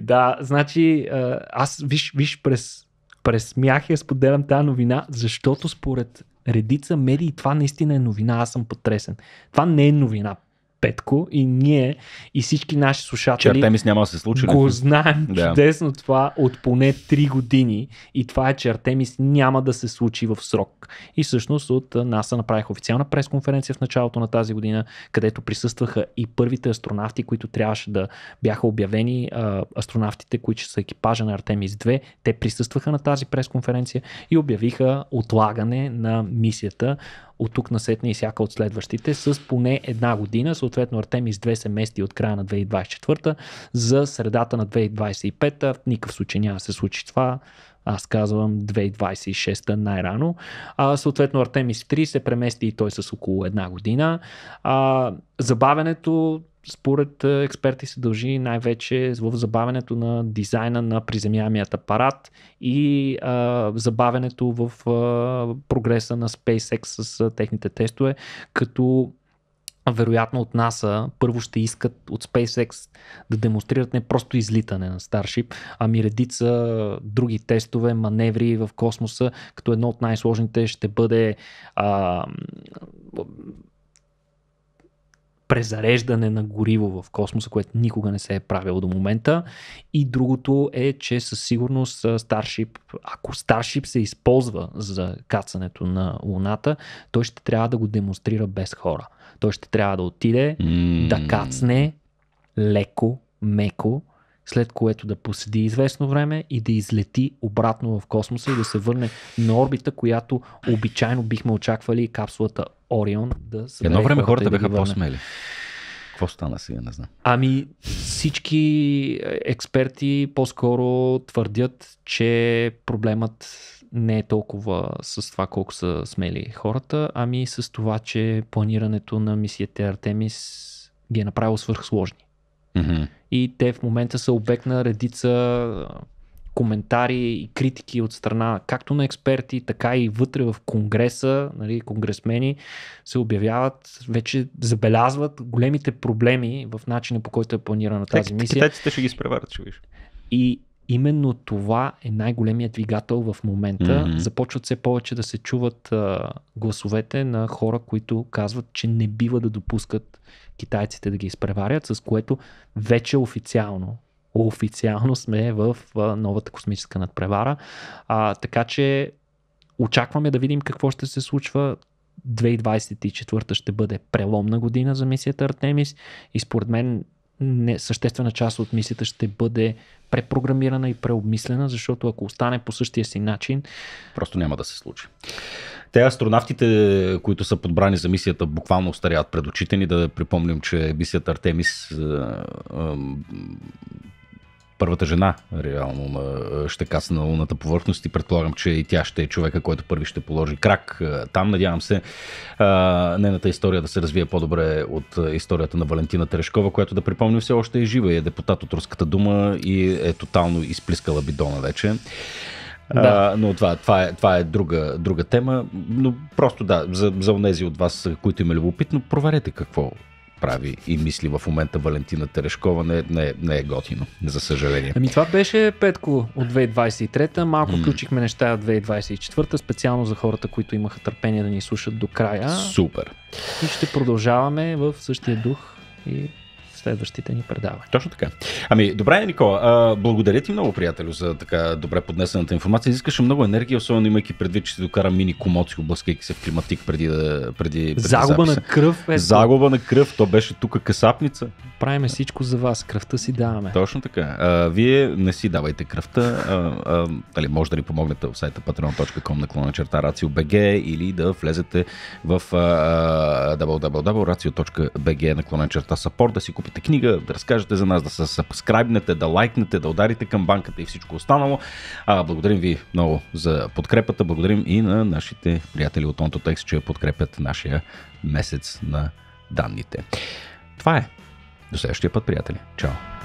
да, значи аз виж, виж през, през смях я споделям тази новина, защото според редица медии това наистина е новина. Аз съм потресен. Това не е новина. Петко и ние и всички наши слушатели Чертемис няма да се случи. Нали? Го знаем да. чудесно това от поне 3 години и това е че Артемис няма да се случи в срок. И всъщност от НАСА направих официална пресконференция в началото на тази година, където присъстваха и първите астронавти, които трябваше да бяха обявени, астронавтите, които са екипажа на Артемис 2, те присъстваха на тази пресконференция и обявиха отлагане на мисията от тук на сетне и всяка от следващите с поне една година. Съответно Артемис 2 се мести от края на 2024 за средата на 2025. В никакъв случай няма да се случи това. Аз казвам 2026 най-рано. А, съответно Артемис 3 се премести и той с около една година. А, забавенето според е, експерти се дължи най-вече в забавянето на дизайна на приземяемият апарат и а, забавянето в а, прогреса на SpaceX с а, техните тестове, като вероятно от НАСА първо ще искат от SpaceX да демонстрират не просто излитане на Starship, ами редица други тестове, маневри в космоса, като едно от най-сложните ще бъде а, презареждане на гориво в космоса, което никога не се е правило до момента. И другото е, че със сигурност старшип. ако старшип се използва за кацането на Луната, той ще трябва да го демонстрира без хора. Той ще трябва да отиде, mm. да кацне леко, меко, след което да поседи известно време и да излети обратно в космоса и да се върне на орбита, която обичайно бихме очаквали капсулата Орион да върне. Едно време хората, хората бяха по-смели. Какво стана сега, не знам. Ами всички експерти по-скоро твърдят, че проблемът не е толкова с това колко са смели хората, ами с това, че планирането на мисията Артемис ги е направило свърхсложни. Mm-hmm и те в момента са обект на редица коментари и критики от страна както на експерти, така и вътре в Конгреса, нали, конгресмени се обявяват, вече забелязват големите проблеми в начина по който е планирана тази е, мисия. Китайците ще ги спреварят, ще виж. И именно това е най-големият двигател в момента. Mm-hmm. Започват все повече да се чуват а, гласовете на хора, които казват, че не бива да допускат китайците да ги изпреварят, с което вече официално официално сме в а, новата космическа надпревара. А, така че очакваме да видим какво ще се случва. 2024 ще бъде преломна година за мисията Артемис и според мен не, съществена част от мислите ще бъде препрограмирана и преобмислена, защото ако остане по същия си начин... Просто няма да се случи. Те астронавтите, които са подбрани за мисията, буквално остаряват пред очите ни. Да припомним, че мисията Артемис първата жена, реално, ще каса на луната повърхност и предполагам, че и тя ще е човека, който първи ще положи крак. Там, надявам се, нейната история да се развие по-добре от историята на Валентина Терешкова, която да припомня все още е жива и е депутат от Руската дума и е тотално изплискала бидона вече. Да. А, но това, това е, това е друга, друга тема. Но просто да, за, за онези от вас, които им е любопитно, проверете какво прави и мисли в момента Валентина Терешкова не, не, не е готино, за съжаление. Ами това беше петко от 2023. Малко mm. включихме неща от 2024, та специално за хората, които имаха търпение да ни слушат до края. Супер! И ще продължаваме в същия дух и следващите ни предавания. Точно така. Ами, добре, Никола, а, благодаря ти много, приятелю, за така добре поднесената информация. Изискаше много енергия, особено имайки предвид, че ти докара мини комоци, облъскайки се в климатик преди да. Преди, преди Загуба записа. на кръв. Е, Загуба на кръв, то беше тук касапница. Правиме всичко за вас, кръвта си даваме. Точно така. А, вие не си давайте кръвта. А, а, дали, може да ни помогнете в сайта patreon.com на клона черта RACIO.BG или да влезете в www.racio.bg клона черта support да си купите купите книга, да разкажете за нас, да се сабскрайбнете, да лайкнете, да ударите към банката и всичко останало. А, благодарим ви много за подкрепата. Благодарим и на нашите приятели от OntoText, че подкрепят нашия месец на данните. Това е. До следващия път, приятели. Чао!